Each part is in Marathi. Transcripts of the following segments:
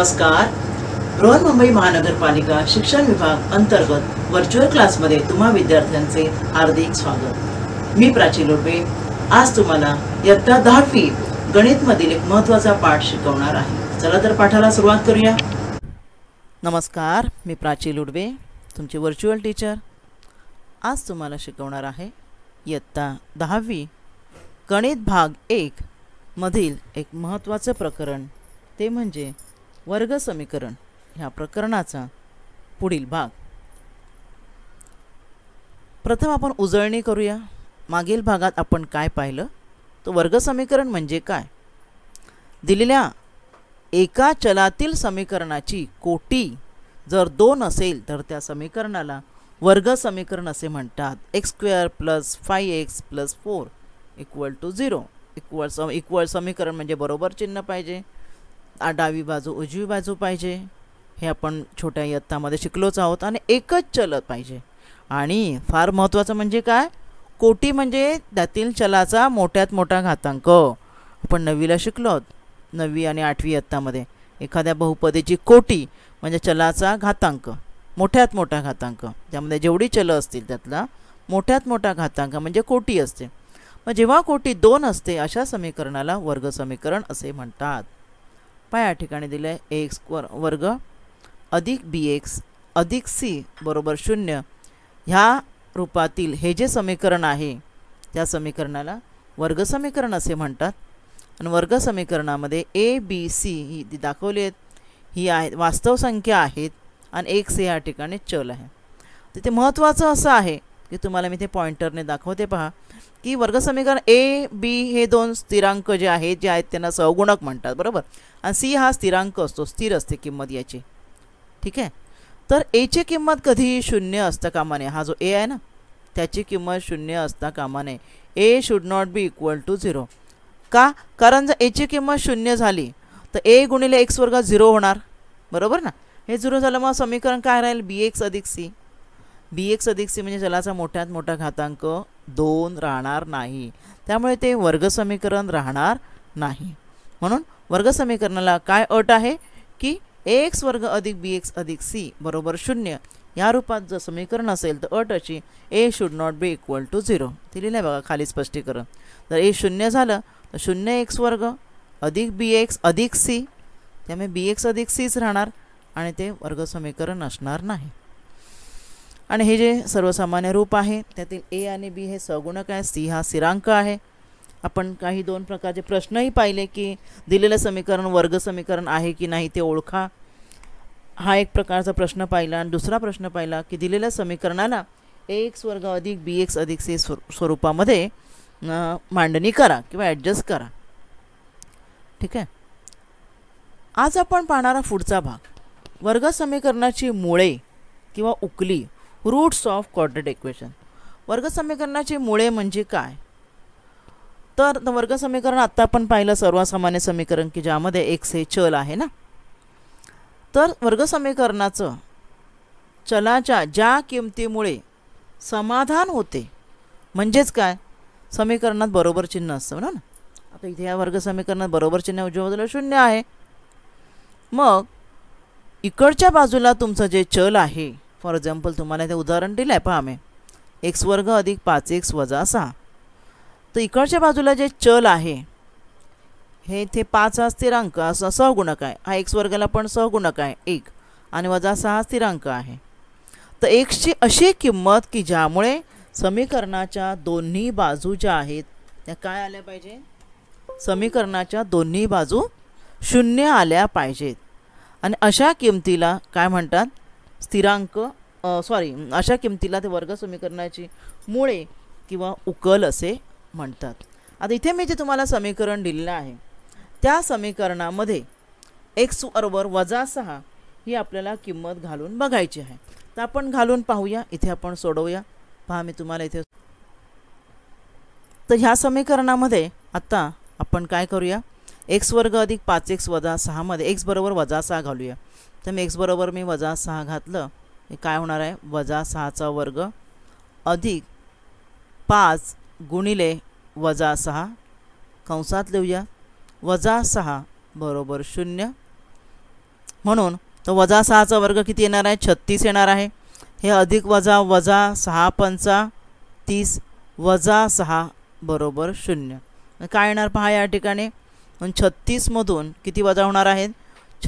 नमस्कार मुंबई महानगरपालिका शिक्षण विभाग अंतर्गत व्हर्च्युअल क्लासमध्ये तुम्हा विद्यार्थ्यांचे हार्दिक स्वागत मी प्राची लोपे आज तुम्हाला इयत्ता दहावी गणितमधील एक महत्त्वाचा पाठ शिकवणार आहे चला तर पाठाला सुरुवात करूया नमस्कार मी प्राची लुडवे तुमचे व्हर्च्युअल टीचर आज तुम्हाला शिकवणार आहे इयत्ता दहावी गणित भाग एक मधील एक महत्त्वाचं प्रकरण ते म्हणजे वर्ग समीकरण ह्या प्रकरणाचा पुढील भाग प्रथम आपण उजळणी करूया मागील भागात आपण काय पाहिलं तो वर्ग समीकरण म्हणजे काय दिलेल्या एका चलातील समीकरणाची कोटी जर दोन असेल तर त्या समीकरणाला वर्ग समीकरण असे म्हणतात X square plus five X plus four equal to zero equal सम इक्वल समीकरण म्हणजे बरोबर चिन्ह पाहिजे डावी बाजू उजवी बाजू पाहिजे हे आपण छोट्या इयत्तामध्ये शिकलोच आहोत आणि एकच चलत पाहिजे आणि फार महत्त्वाचं म्हणजे काय कोटी म्हणजे त्यातील चलाचा मोठ्यात मोठा घातांक आपण नववीला शिकलो आहोत नववी आणि आठवी इयत्तामध्ये एखाद्या बहुपदीची कोटी म्हणजे चलाचा घातांक मोठ्यात मोठा घातांक ज्यामध्ये जेवढी चलं असतील त्यातला मोठ्यात मोठा घातांक म्हणजे कोटी असते मग जेव्हा कोटी दोन असते अशा समीकरणाला वर्ग समीकरण असे म्हणतात पाय या ठिकाणी दिलं आहे ए एक्स वर्ग अधिक बी एक्स अधिक सी बरोबर शून्य ह्या रूपातील हे जे समीकरण आहे त्या समीकरणाला वर्ग समीकरण असे म्हणतात आणि वर्ग समीकरणामध्ये ए बी सी ही ती दाखवली आहेत ही आहेत वास्तव संख्या आहेत आणि एक सी या ठिकाणी चल आहे तिथे महत्त्वाचं असं आहे की तुम्हाला मी ते पॉइंटरने दाखवते पहा की वर्गसमीकरण ए बी हे दोन स्थिरांक जे आहेत जे आहेत त्यांना सहगुणक म्हणतात बरोबर आणि सी हा स्थिरांक असतो स्थिर असते किंमत याची ठीक आहे तर एची किंमत कधी शून्य असता कामा नये हा जो ए आहे ना त्याची किंमत शून्य असता कामा नये A should not be equal to zero का कारण जर एची किंमत शून्य झाली तर ए गुणिले एक्स वर्ग झिरो होणार बरोबर ना हे झिरो झालं मग समीकरण काय राहील बी एक्स अधिक सी बी एक्स अधिक सी म्हणजे जलाचा मोठ्यात मोठा घातांक दोन राहणार नाही त्यामुळे ते वर्गसमीकरण राहणार नाही म्हणून वर्गसमीकरणाला काय अट आहे की एक्स वर्ग अधिक बी एक्स अधिक सी बरोबर शून्य या रूपात जर समीकरण असेल तर अट अशी A should not be equal to zero दिलेलं आहे बघा खाली स्पष्टीकरण जर ए शून्य झालं तर शून्य एक्स वर्ग अधिक बी एक्स अधिक सी त्यामुळे बी एक्स अधिक सीच राहणार आणि ते वर्गसमीकरण असणार नाही आणि हे जे सर्वसामान्य रूप आहे त्यातील ए आणि बी हे सगुणक आहे सी हा स्थिरांक आहे आपण काही दोन प्रकारचे प्रश्नही पाहिले की दिलेलं समीकरण वर्ग समीकरण आहे की नाही ते ओळखा हा एक प्रकारचा प्रश्न पाहिला आणि दुसरा प्रश्न पाहिला की दिलेल्या समीकरणाला ए एक्स वर्ग अधिक बी एक्स अधिक सी स्वरूपामध्ये मांडणी करा किंवा ॲडजस्ट करा ठीक आहे आज आपण पाहणारा पुढचा भाग वर्ग समीकरणाची मुळे किंवा उकली रूट्स ऑफ क्वाड्रेट इक्वेशन वर्गसमीकरणाची मुळे म्हणजे काय तर वर्गसमीकरण आत्ता आपण पाहिलं सर्वसामान्य समीकरण की ज्यामध्ये एक्स हे चल आहे ना तर वर्गसमीकरणाचं चलाच्या ज्या किमतीमुळे समाधान होते म्हणजेच काय समीकरणात बरोबर चिन्ह असतं ना आता इथे या वर्गसमीकरणात बरोबर चिन्ह उजव्या बाजूला शून्य आहे मग इकडच्या बाजूला तुमचं जे चल आहे फॉर एक्झाम्पल तुम्हाला इथे उदाहरण दिलं आहे पहा आम्ही एक्स वर्ग अधिक पाच एक्स वजा सहा तर इकडच्या बाजूला जे चल आहे हे इथे पाच हा स्थिरांक असा सहगुणक आहे हा एक्स वर्गाला पण सहगुणक आहे एक आणि वजा सहा स्थिरांक आहे तर एक्सची अशी किंमत की ज्यामुळे समीकरणाच्या दोन्ही बाजू ज्या आहेत त्या काय आल्या पाहिजे समीकरणाच्या दोन्ही बाजू शून्य आल्या पाहिजेत आणि अशा किमतीला काय म्हणतात स्थिरांक सॉरी अशा किमतीला ते वर्ग समीकरणाची मुळे किंवा उकल असे म्हणतात आता इथे मी जे तुम्हाला समीकरण दिलेलं आहे त्या समीकरणामध्ये एक्स बरोबर वजा सहा ही आपल्याला किंमत घालून बघायची आहे तर आपण घालून पाहूया इथे आपण सोडवूया पहा मी तुम्हाला इथे तर ह्या समीकरणामध्ये आत्ता आपण काय करूया एक्स वर्ग अधिक पाच एक्स वजा सहामध्ये एक्स बरोबर वजा सहा घालूया तर मी एक्सबरोबर मी वजा सहा घातलं हे काय होणार आहे वजा सहाचा वर्ग अधिक पाच गुणिले वजा सहा कंसात लिहूया वजा सहा बरोबर शून्य म्हणून तर वजा सहाचा वर्ग किती येणार आहे छत्तीस येणार आहे हे अधिक वजा वजा सहा पंचा तीस वजा सहा बरोबर शून्य काय येणार पहा या ठिकाणी पण छत्तीसमधून किती वजा होणार आहेत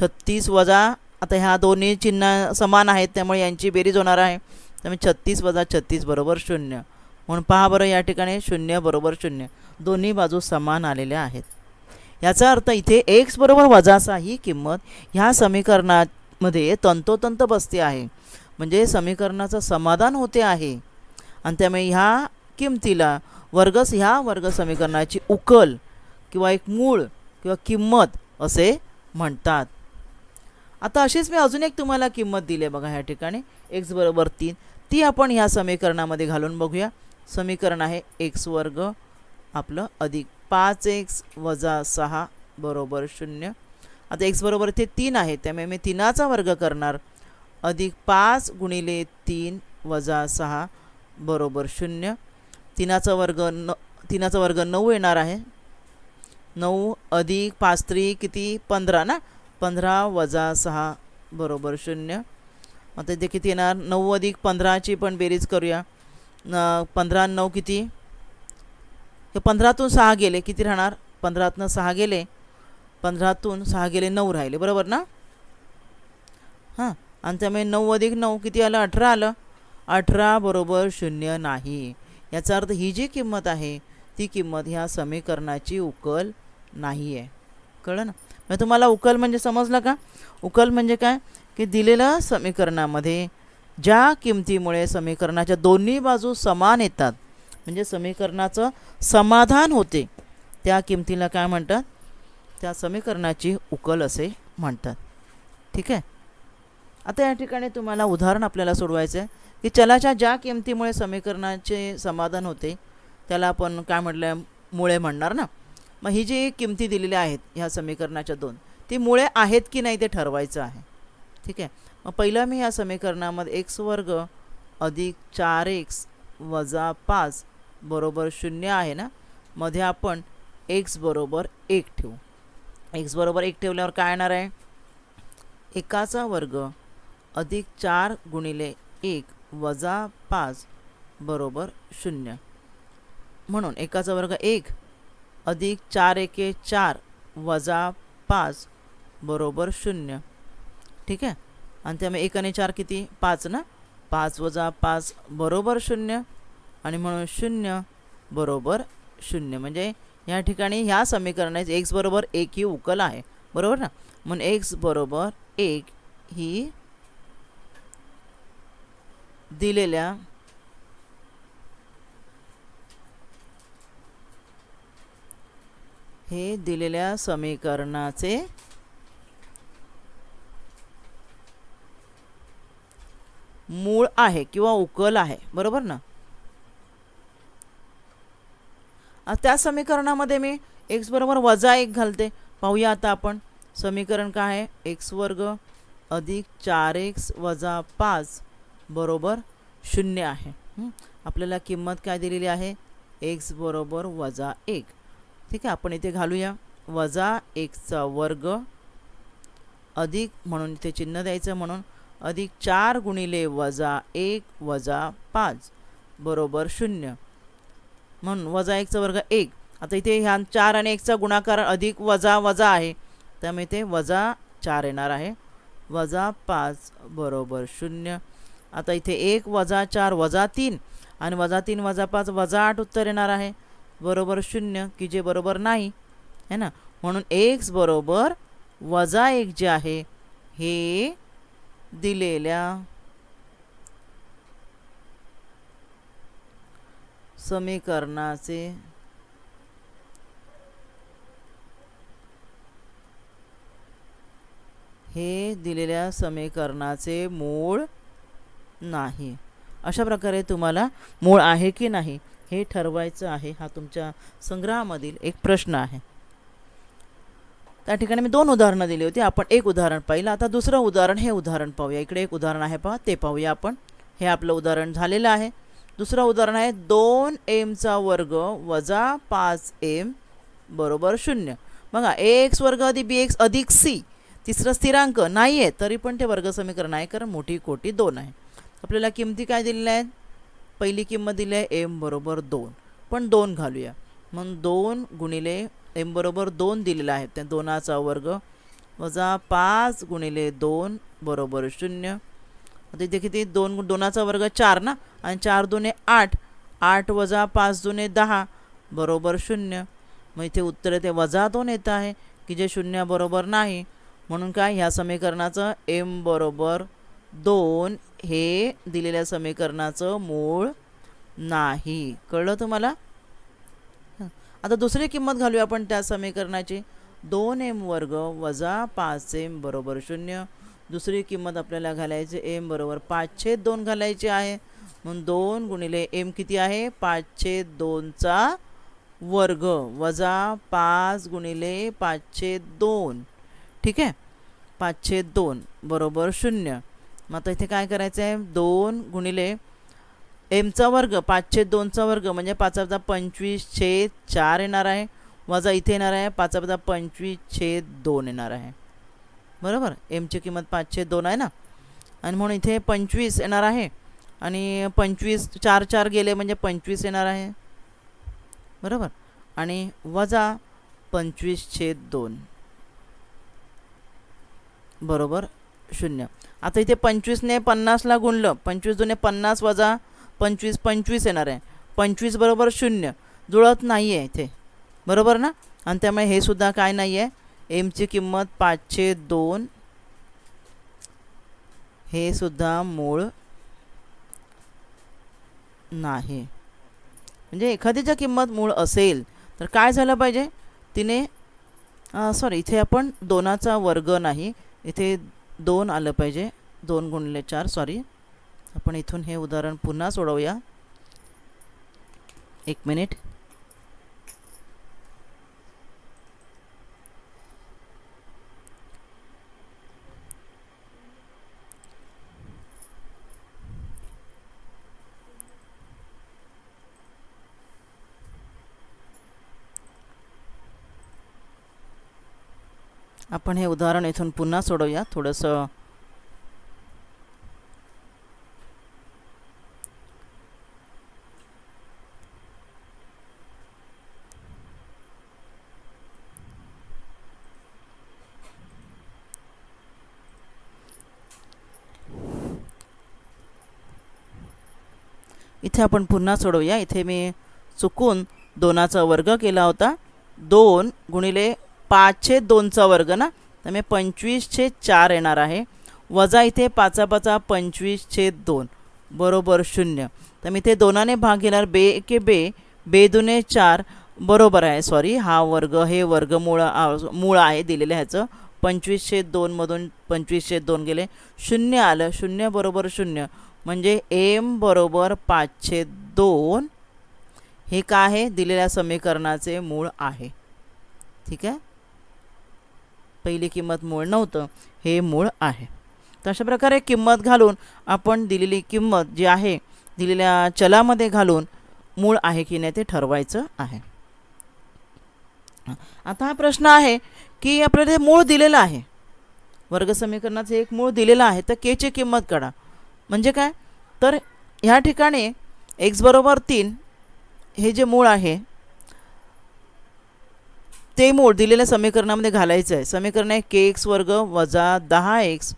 छत्तीस वजा आता ह्या दोन्ही चिन्ह समान आहेत त्यामुळे यांची बेरीज होणार आहे त्यामुळे छत्तीस वजा छत्तीस बरोबर शून्य म्हणून पहा बरं या ठिकाणी शून्य बरोबर शून्य दोन्ही बाजू समान आलेल्या आहेत याचा अर्थ इथे एक्स बरोबर वजाचा ही किंमत ह्या समीकरणामध्ये तंतोतंत बसते आहे म्हणजे समीकरणाचं समाधान होते आहे आणि त्यामुळे ह्या किमतीला वर्गस ह्या वर्ग समीकरणाची उकल किंवा एक मूळ किंवा किंमत असे म्हणतात आता अशीच मी अजून एक तुम्हाला किंमत दिली आहे बघा ह्या ठिकाणी एक्स बरोबर तीन ती आपण ह्या समीकरणामध्ये घालून बघूया समीकरण आहे एक्स वर्ग आपलं अधिक पाच एक्स वजा सहा बरोबर शून्य आता एक्स बरोबर इथे तीन आहे त्यामुळे मी तिनाचा वर्ग करणार अधिक पाच गुणिले तीन वजा सहा बरोबर शून्य तिनाचा वर्ग न तिनाचा वर्ग नऊ येणार आहे नऊ अधिक पाच त्री किती पंधरा ना पंधरा वजा सहा बरोबर शून्य आता ते किती येणार नऊ अधिक पंधराची पण बेरीज करूया पंधरा नऊ किती हे पंधरातून सहा गेले किती राहणार पंधरातनं सहा गेले पंधरातून सहा गेले नऊ राहिले बरोबर ना हां आणि त्यामुळे नऊ अधिक नऊ किती आलं अठरा आलं अठरा बरोबर शून्य नाही याचा अर्थ ही जी किंमत आहे ती किंमत ह्या समीकरणाची उकल नाही आहे कळलं ना मग तुम्हाला उकल म्हणजे समजलं का उकल म्हणजे काय की दिलेल्या समीकरणामध्ये ज्या किमतीमुळे समीकरणाच्या दोन्ही बाजू समान येतात म्हणजे समीकरणाचं समाधान होते त्या किमतीला काय म्हणतात त्या समीकरणाची उकल असे म्हणतात ठीक आहे आता या ठिकाणी तुम्हाला उदाहरण आपल्याला सोडवायचं आहे की चलाच्या ज्या किमतीमुळे समीकरणाचे समाधान होते त्याला आपण काय म्हटलं मुळे म्हणणार ना मग ही जी किमती दिलेल्या आहेत ह्या समीकरणाच्या दोन ती मुळे आहेत की नाही ते ठरवायचं आहे ठीक आहे मग पहिलं मी ह्या समीकरणामध्ये एक्स वर्ग अधिक चार एक्स वजा पाच बरोबर शून्य आहे ना मध्ये आपण एक्स बरोबर एक ठेवू एक्स बरोबर एक ठेवल्यावर काय येणार आहे एकाचा वर्ग अधिक चार गुणिले एक वजा पाच बरोबर शून्य म्हणून एकाचा वर्ग एक अधिक चार एके चार वजा पांच बराबर शून्य ठीक है आणि त्यामुळे एक चार कि पांच ना पांच वजा पांच बराबर शून्य आणि शून्य बराबर शून्य मजे या हा समीकरण एक्स बरोबर एक ही उकल है बराबर ना मन एक्स बराबर एक ही दिल्ली हे दिलेल्या समीकरणाचे मूळ आहे किंवा उकल आहे बरोबर ना त्या समीकरणामध्ये मी एक्स बरोबर वजा एक घालते पाहूया आता आपण समीकरण काय आहे एक्स वर्ग अधिक चार एक्स वजा पाच बरोबर शून्य आहे आपल्याला किंमत काय दिलेली आहे एक्स बरोबर वजा एक ठीक आहे आपण इथे घालूया वजा एकचा वर्ग अधिक म्हणून इथे चिन्ह द्यायचं म्हणून अधिक चार गुणिले वजा एक वजा पाच बरोबर शून्य म्हणून वजा एकचा वर्ग एक आता इथे ह्या चार आणि एकचा गुणाकार अधिक वजा वजा आहे त्यामुळे इथे वजा चार येणार आहे वजा पाच बरोबर शून्य आता इथे एक वजा चार वजा तीन आणि वजा तीन वजा पाच वजा आठ उत्तर येणार आहे बरोबर शून्य की जे बरोबर नाही है ना म्हणून एक्स बरोबर वजा एक जे आहे हे दिलेल्या समीकरणाचे हे दिलेल्या समीकरणाचे मूळ नाही अशा प्रकारे तुम्हाला मूळ आहे की नाही हे ठरवायचं आहे हा तुमच्या संग्रहामधील एक प्रश्न आहे त्या ठिकाणी मी दोन उदाहरणं दिली होती आपण एक उदाहरण पाहिलं आता दुसरं उदाहरण हे उदाहरण पाहूया इकडे एक उदाहरण आहे पहा ते पाहूया आपण हे आपलं उदाहरण झालेलं आहे दुसरं उदाहरण आहे दोन एमचा वर्ग वजा पाच एम बरोबर शून्य बघा ए एक्स वर्ग आधी बी एक्स अधिक सी तिसरं स्थिरांक नाही आहे तरी पण ते वर्ग समीकरण आहे कारण मोठी कोटी दोन आहे आपल्याला किमती काय दिलेल्या आहेत पहिली किंमत दिली आहे एम बरोबर दोन पण दोन घालूया मग दोन गुणिले एम बरोबर दोन दिलेला आहे त्या दोनाचा वर्ग वजा पाच गुणिले दोन बरोबर शून्य तिथे किती दोन दोनाचा वर्ग चार ना आणि चार दोन आठ आठ वजा पाच जुने दहा बरोबर शून्य मग इथे उत्तर येते वजा दोन येत आहे की जे शून्याबरोबर नाही म्हणून काय ह्या समीकरणाचं एम बरोबर दोन हे दिलेल्या समीकरणाचं मूळ नाही कळलं तुम्हाला आता दुसरी किंमत घालूया आपण त्या समीकरणाची दोन एम वर्ग वजा पाच एम बरोबर शून्य दुसरी किंमत आपल्याला घालायची एम बरोबर पाचशे दोन घालायची आहे म्हणून दोन गुणिले एम किती आहे पाचशे दोनचा वर्ग वजा पाच गुणिले पाचशे दोन ठीक आहे पाचशे दोन बरोबर शून्य मग आता इथे काय करायचं आहे दोन गुणिले एमचा वर्ग पाचशे दोनचा वर्ग म्हणजे पाच पंचवीस छेद चार येणार आहे वजा इथे येणार आहे पाच पंचवीस छेद दोन येणार आहे बरोबर एमची किंमत पाचशे दोन आहे ना आणि म्हणून इथे पंचवीस येणार आहे आणि पंचवीस चार चार गेले म्हणजे पंचवीस येणार आहे बरोबर आणि वजा पंचवीस छेद दोन बरोबर शून्य आता इथे पंचवीसने पन्नासला गुणलं पंचवीस जुने पन्नास वजा पंचवीस पंचवीस येणार आहे पंचवीस बरोबर शून्य जुळत नाही आहे इथे बरोबर ना आणि त्यामुळे हे सुद्धा काय नाही आहे एमची किंमत पाचशे दोन हे सुद्धा मूळ नाही म्हणजे एखादीच्या किंमत मूळ असेल तर काय झालं पाहिजे तिने सॉरी इथे आपण दोनाचा वर्ग नाही इथे दोन आलं पाहिजे दोन गुणले चार सॉरी आपण इथून हे उदाहरण पुन्हा सोडवूया एक मिनिट आपण हे उदाहरण इथून पुन्हा सोडवूया थोडंसं इथे आपण पुन्हा सोडवूया इथे मी चुकून दोनाचा वर्ग केला होता दोन गुणिले पाचशे दोनचा वर्ग ना तर त्यामुळे पंचवीसशे चार येणार आहे वजा इथे पाचा पाचा पंचवीसशे दोन बरोबर शून्य तर मी इथे दोनाने भाग घेणार बे के बे बे दुने चार बरोबर आहे सॉरी हा वर्ग हे वर्ग मूळ आहे दिलेलं ह्याचं पंचवीसशे दोनमधून पंचवीसशे दोन गेले शून्य आलं शून्य बरोबर शून्य म्हणजे एम बरोबर पाचशे दोन हे काय आहे दिलेल्या समीकरणाचे मूळ आहे ठीक आहे पहिली किंमत मूळ नव्हतं हे मूळ आहे तर अशा प्रकारे किंमत घालून आपण दिलेली किंमत जी आहे दिलेल्या चलामध्ये घालून मूळ आहे की नाही ते ठरवायचं आहे आता हा प्रश्न आहे की आपल्याला मूळ दिलेलं आहे वर्गसमीकरणाचं एक मूळ दिलेलं आहे तर केची किंमत काढा म्हणजे काय तर ह्या ठिकाणी एक्स बरोबर तीन हे जे मूळ आहे ते मूळ दिलेल्या समीकरणामध्ये घालायचं आहे समीकरण आहे के एक्स वर्ग वजा दहा एक्स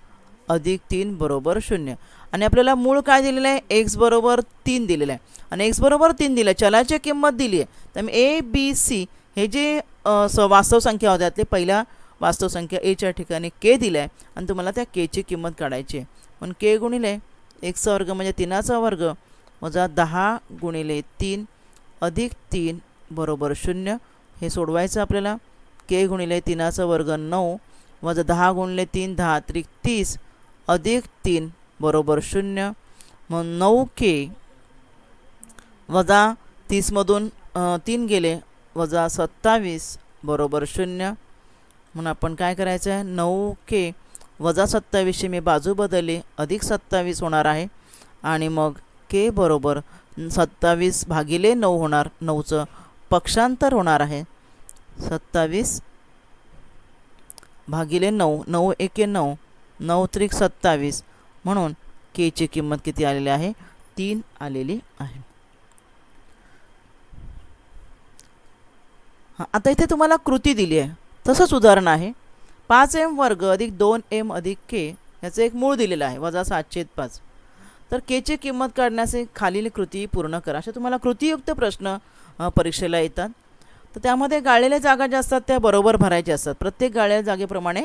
अधिक तीन बरोबर शून्य आणि आपल्याला मूळ काय दिलेलं आहे एक्स बरोबर तीन दिलेलं आहे आणि एक्स बरोबर तीन दिलं आहे चलाची किंमत दिली आहे तर ए बी सी हे जे स वास्तव संख्या होत्या त्यातले पहिल्या वास्तव संख्या एच्या ठिकाणी के दिलं आहे आणि तुम्हाला त्या केची किंमत काढायची आहे पण के गुणिले एक्सचा वर्ग म्हणजे तीनाचा वर्ग वजा दहा गुणिले तीन अधिक तीन बरोबर शून्य हे सोडवायचं आपल्याला के गुणिले तीनाचा वर्ग नऊ वजा दहा गुणले तीन दहा त्रिक तीस अधिक तीन बरोबर शून्य मग नऊ के वजा तीसमधून तीन गेले वजा सत्तावीस बरोबर शून्य म्हणून आपण काय करायचं आहे नऊ के वजा सत्तावीसची मी बाजू बदलली अधिक सत्तावीस होणार आहे आणि मग के बरोबर सत्तावीस भागिले नऊ होणार नऊचं पक्षांतर होणार आहे सत्तावीस भागिले नऊ नऊ एके नऊ नऊ त्रिक सत्तावीस म्हणून केची किंमत किती आलेली आहे तीन आलेली आहे हां आता इथे तुम्हाला कृती दिली आहे तसंच उदाहरण आहे पाच एम वर्ग अधिक दोन एम अधिक के याचं एक मूळ दिलेलं आहे वजा सातशे पाच तर केची किंमत काढण्याचे खालील कृती पूर्ण करा असे तुम्हाला कृतीयुक्त प्रश्न परीक्षेला येतात तर त्यामध्ये गाळलेल्या जागा ज्या असतात त्या बरोबर भरायच्या असतात प्रत्येक गाळलेल्या जागेप्रमाणे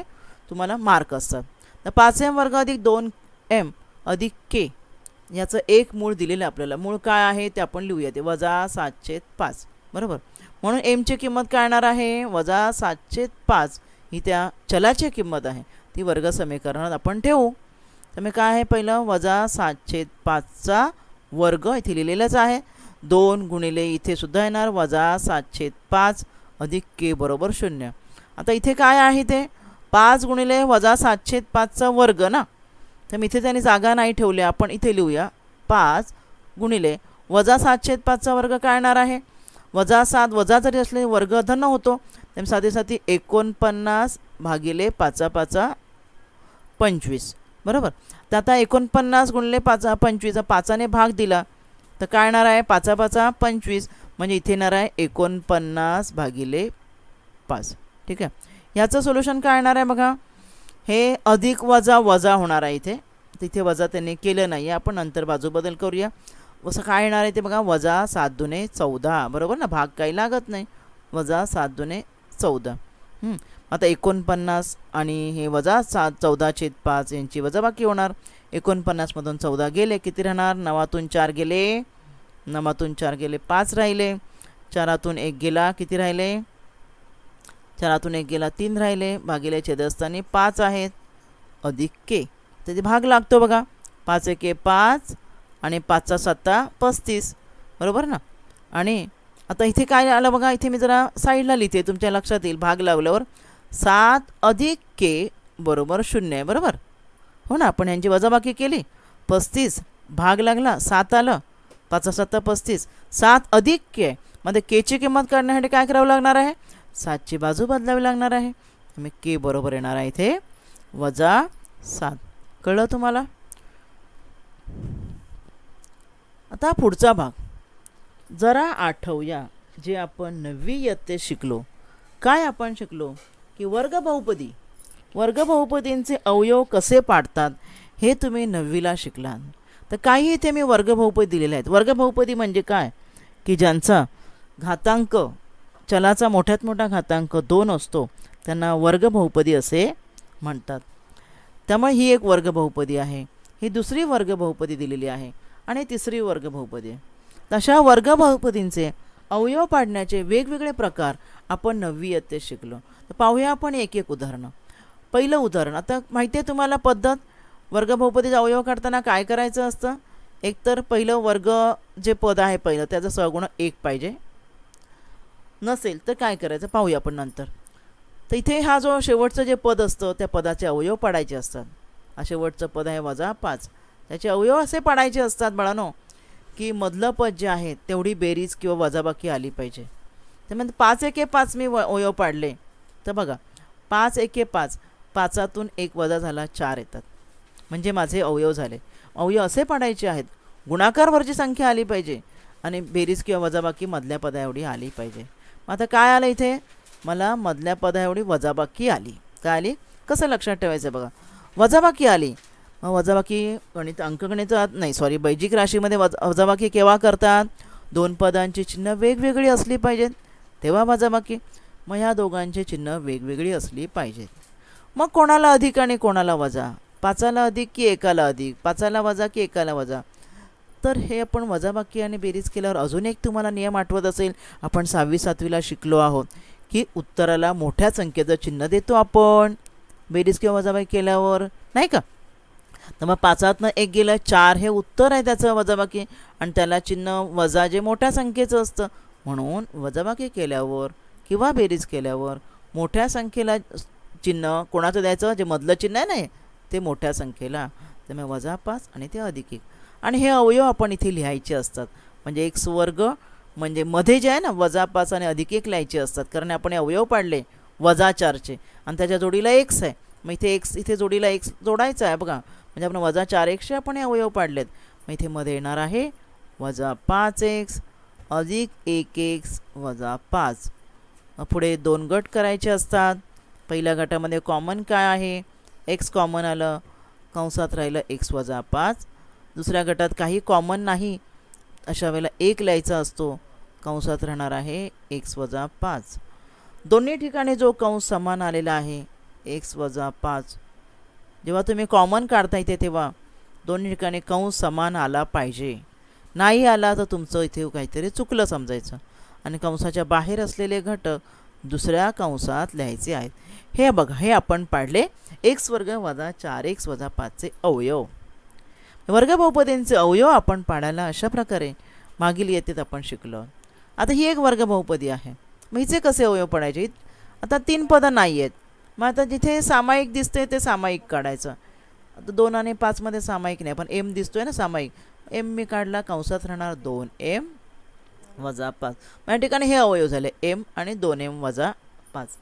तुम्हाला मार्क असतात तर पाच एम वर्ग अधिक दोन एम अधिक के याचं एक मूळ दिलेलं आपल्याला मूळ काय आहे ते आपण लिहूया ते वजा सातशे पाच बरोबर म्हणून एमची किंमत काय येणार आहे वजा सातशे पाच ही त्या चलाची किंमत आहे ती वर्ग समीकरणात आपण ठेवू त्यामुळे काय आहे पहिलं वजा सातशे पाचचा वर्ग इथे लिहिलेलाच आहे दोन गुणिले इथे सुद्धा येणार वजा सातशे पाच अधिक के बरोबर शून्य आता इथे काय आहे ते पाच गुणिले वजा सातशे पाचचा वर्ग ना तर मी इथे त्यांनी जागा नाही ठेवली आपण इथे लिहूया पाच गुणिले वजा सातशे पाचचा वर्ग काय येणार आहे वजा सात वजा जरी असले वर्ग धन होतो तर साधे साथी एकोणपन्नास भागिले पाचा पाचा पंचवीस बरोबर तर आता एकोणपन्नास गुणिले पाचा पंचवीस पाचाने भाग दिला तर काय येणार आहे पाचा पाचा पंचवीस म्हणजे इथे येणार आहे एकोणपन्नास भागिले पाच ठीक आहे ह्याचं सोल्युशन काय येणार आहे बघा हे अधिक वजा वजा होणार आहे इथे तिथे वजा त्यांनी केलं नाही आपण नंतर बाजू बदल करूया असं काय येणार आहे ते बघा वजा सात दुने चौदा बरोबर ना भाग काही लागत नाही वजा सात दुने चौदा आता एकोणपन्नास आणि हे वजा सात चौदा छेद पाच यांची वजाबाकी होणार एकोणपन्नासमधून चौदा गेले किती राहणार नवातून चार गेले नवातून चार गेले पाच राहिले चारातून एक गेला किती राहिले चारातून एक गेला तीन राहिले भागिले छेदस्थानी पाच आहेत अधिक के त्याचे भाग लागतो बघा पाच एके पाच आणि पाचचा सत्ता पस्तीस बरोबर ना आणि आता इथे काय आलं बघा इथे मी जरा साईडला लिहिते तुमच्या लक्षात येईल भाग लावल्यावर सात अधिक के बरोबर शून्य आहे बरोबर हो ना आपण यांची वजाबाकी केली पस्तीस भाग लागला सात आलं पाच सत्तर पस्तीस सात अधिक के मध्ये म्हणजे केची किंमत काढण्यासाठी काय करावं लागणार आहे सातची बाजू बदलावी लागणार आहे मी के बरोबर येणार आहे इथे वजा सात कळलं तुम्हाला आता पुढचा भाग जरा आठवूया जे आपण नववी यत्ते शिकलो काय आपण शिकलो की वर्ग बहुपदी वर्गबहुपतींचे अवयव कसे पाडतात हे तुम्ही नववीला शिकलात तर काही इथे मी वर्गबहुपती दिलेले आहेत बहुपदी म्हणजे काय की ज्यांचा घातांक चलाचा मोठ्यात मोठा घातांक दोन असतो त्यांना वर्गबहुपदी असे म्हणतात त्यामुळे ही एक वर्गबहुपदी आहे ही दुसरी वर्गबहुपदी दिलेली आहे आणि तिसरी वर्गबहुपदी तशा वर्गबहुपदींचे अवयव पाडण्याचे वेगवेगळे प्रकार आपण नववी इयत्तेत शिकलो तर पाहूया आपण एक एक उदाहरणं पहिलं उदाहरण आता माहिती आहे तुम्हाला पद्धत वर्गभौपदीचा अवयव काढताना काय करायचं असतं एकतर पहिलं वर्ग जे पद आहे पहिलं त्याचं सहगुण एक पाहिजे नसेल तर काय करायचं पाहूया आपण नंतर तर इथे हा जो शेवटचं जे पद असतं त्या पदाचे अवयव पाडायचे असतात हा शेवटचं पद आहे वजा पाच त्याचे अवयव असे पाडायचे असतात बाळानो की मधलं पद जे आहे तेवढी बेरीज किंवा वजाबाकी आली पाहिजे म्हणजे पाच एके पाच मी व अवयव पाडले तर बघा पाच एके पाच पाचातून एक वजा झाला चार येतात म्हणजे माझे अवयव झाले अवयव असे पाडायचे आहेत गुणाकारवरची संख्या आली पाहिजे आणि बेरीज किंवा वजाबाकी मधल्या पदा एवढी आली पाहिजे मग आता काय आलं इथे मला मधल्या पदा एवढी वजाबाकी आली काय आली कसं लक्षात ठेवायचं बघा वजाबाकी आली मग वजाबाकी गणित अंकगणितात नाही सॉरी बैजिक राशीमध्ये वज वजाबाकी केव्हा करतात दोन पदांची चिन्ह वेगवेगळी असली पाहिजेत तेव्हा वजाबाकी मग ह्या दोघांची चिन्ह वेगवेगळी असली पाहिजेत मग कोणाला अधिक आणि कोणाला वजा पाचाला अधिक की एकाला अधिक पाचाला वजा की एकाला वजा तर हे आपण वजाबाकी आणि बेरीज केल्यावर अजून एक तुम्हाला नियम आठवत असेल आपण सहावी सातवीला शिकलो आहोत की उत्तराला मोठ्या संख्येचं चिन्ह देतो आपण बेरीज किंवा वजाबाकी केल्यावर नाही का तर मग पाचातनं एक गेलं चार हे उत्तर आहे त्याचं वजाबाकी आणि त्याला चिन्ह वजा जे मोठ्या संख्येचं असतं म्हणून वजाबाकी केल्यावर किंवा बेरीज केल्यावर मोठ्या संख्येला चिन्ह कोणाचं द्यायचं जे मधलं चिन्ह आहे ना ते मोठ्या संख्येला त्यामुळे वजा पाच आणि ते अधिक एक आणि हे अवयव आपण इथे लिहायचे असतात म्हणजे एक स्वर्ग म्हणजे मध्ये जे आहे ना वजा पाच आणि अधिक एक लिहायचे असतात कारण आपण हे अवयव पाडले वजा चारचे आणि त्याच्या जोडीला एक्स आहे मग इथे एक्स इथे जोडीला एक्स जोडायचं आहे बघा म्हणजे आपण वजा चार एकशे आपण हे अवयव पाडलेत मग इथे मध्ये येणार आहे वजा पाच एक्स अधिक एक एक्स वजा पाच पुढे दोन गट करायचे असतात पहिल्या गटामध्ये कॉमन काय आहे एक्स कॉमन आलं कंसात राहिलं एक्स वजा पाच दुसऱ्या गटात काही कॉमन नाही अशा वेळेला एक लिहायचा असतो कंसात राहणार आहे एक्स वजा पाच दोन्ही ठिकाणी जो कंस समान आलेला आहे एक्स वजा पाच जेव्हा तुम्ही कॉमन काढता येते तेव्हा दोन्ही ठिकाणी कंस समान आला पाहिजे नाही आला तर तुमचं इथे काहीतरी चुकलं समजायचं आणि कंसाच्या बाहेर असलेले घटक दुसऱ्या कंसात लिहायचे आहेत हे बघा हे आपण पाडले एक्स वर्ग वजा चार एक्स वजा पाचचे अवयव वर्ग बहुपदींचे अवयव आपण पाडायला अशा प्रकारे मागील येतेत आपण शिकलो आता ही एक वर्ग बहुपदी आहे मग हिचे कसे अवयव पडायचे आता तीन पदं नाही आहेत मग आता जिथे सामायिक दिसते ते सामायिक काढायचं आता दोन आणि पाचमध्ये सामायिक नाही पण एम दिसतोय ना सामायिक एम मी काढला कंसात राहणार दोन एम वजा पाच या ठिकाणी हे अवयव झाले एम आणि दोन एम वजा पाच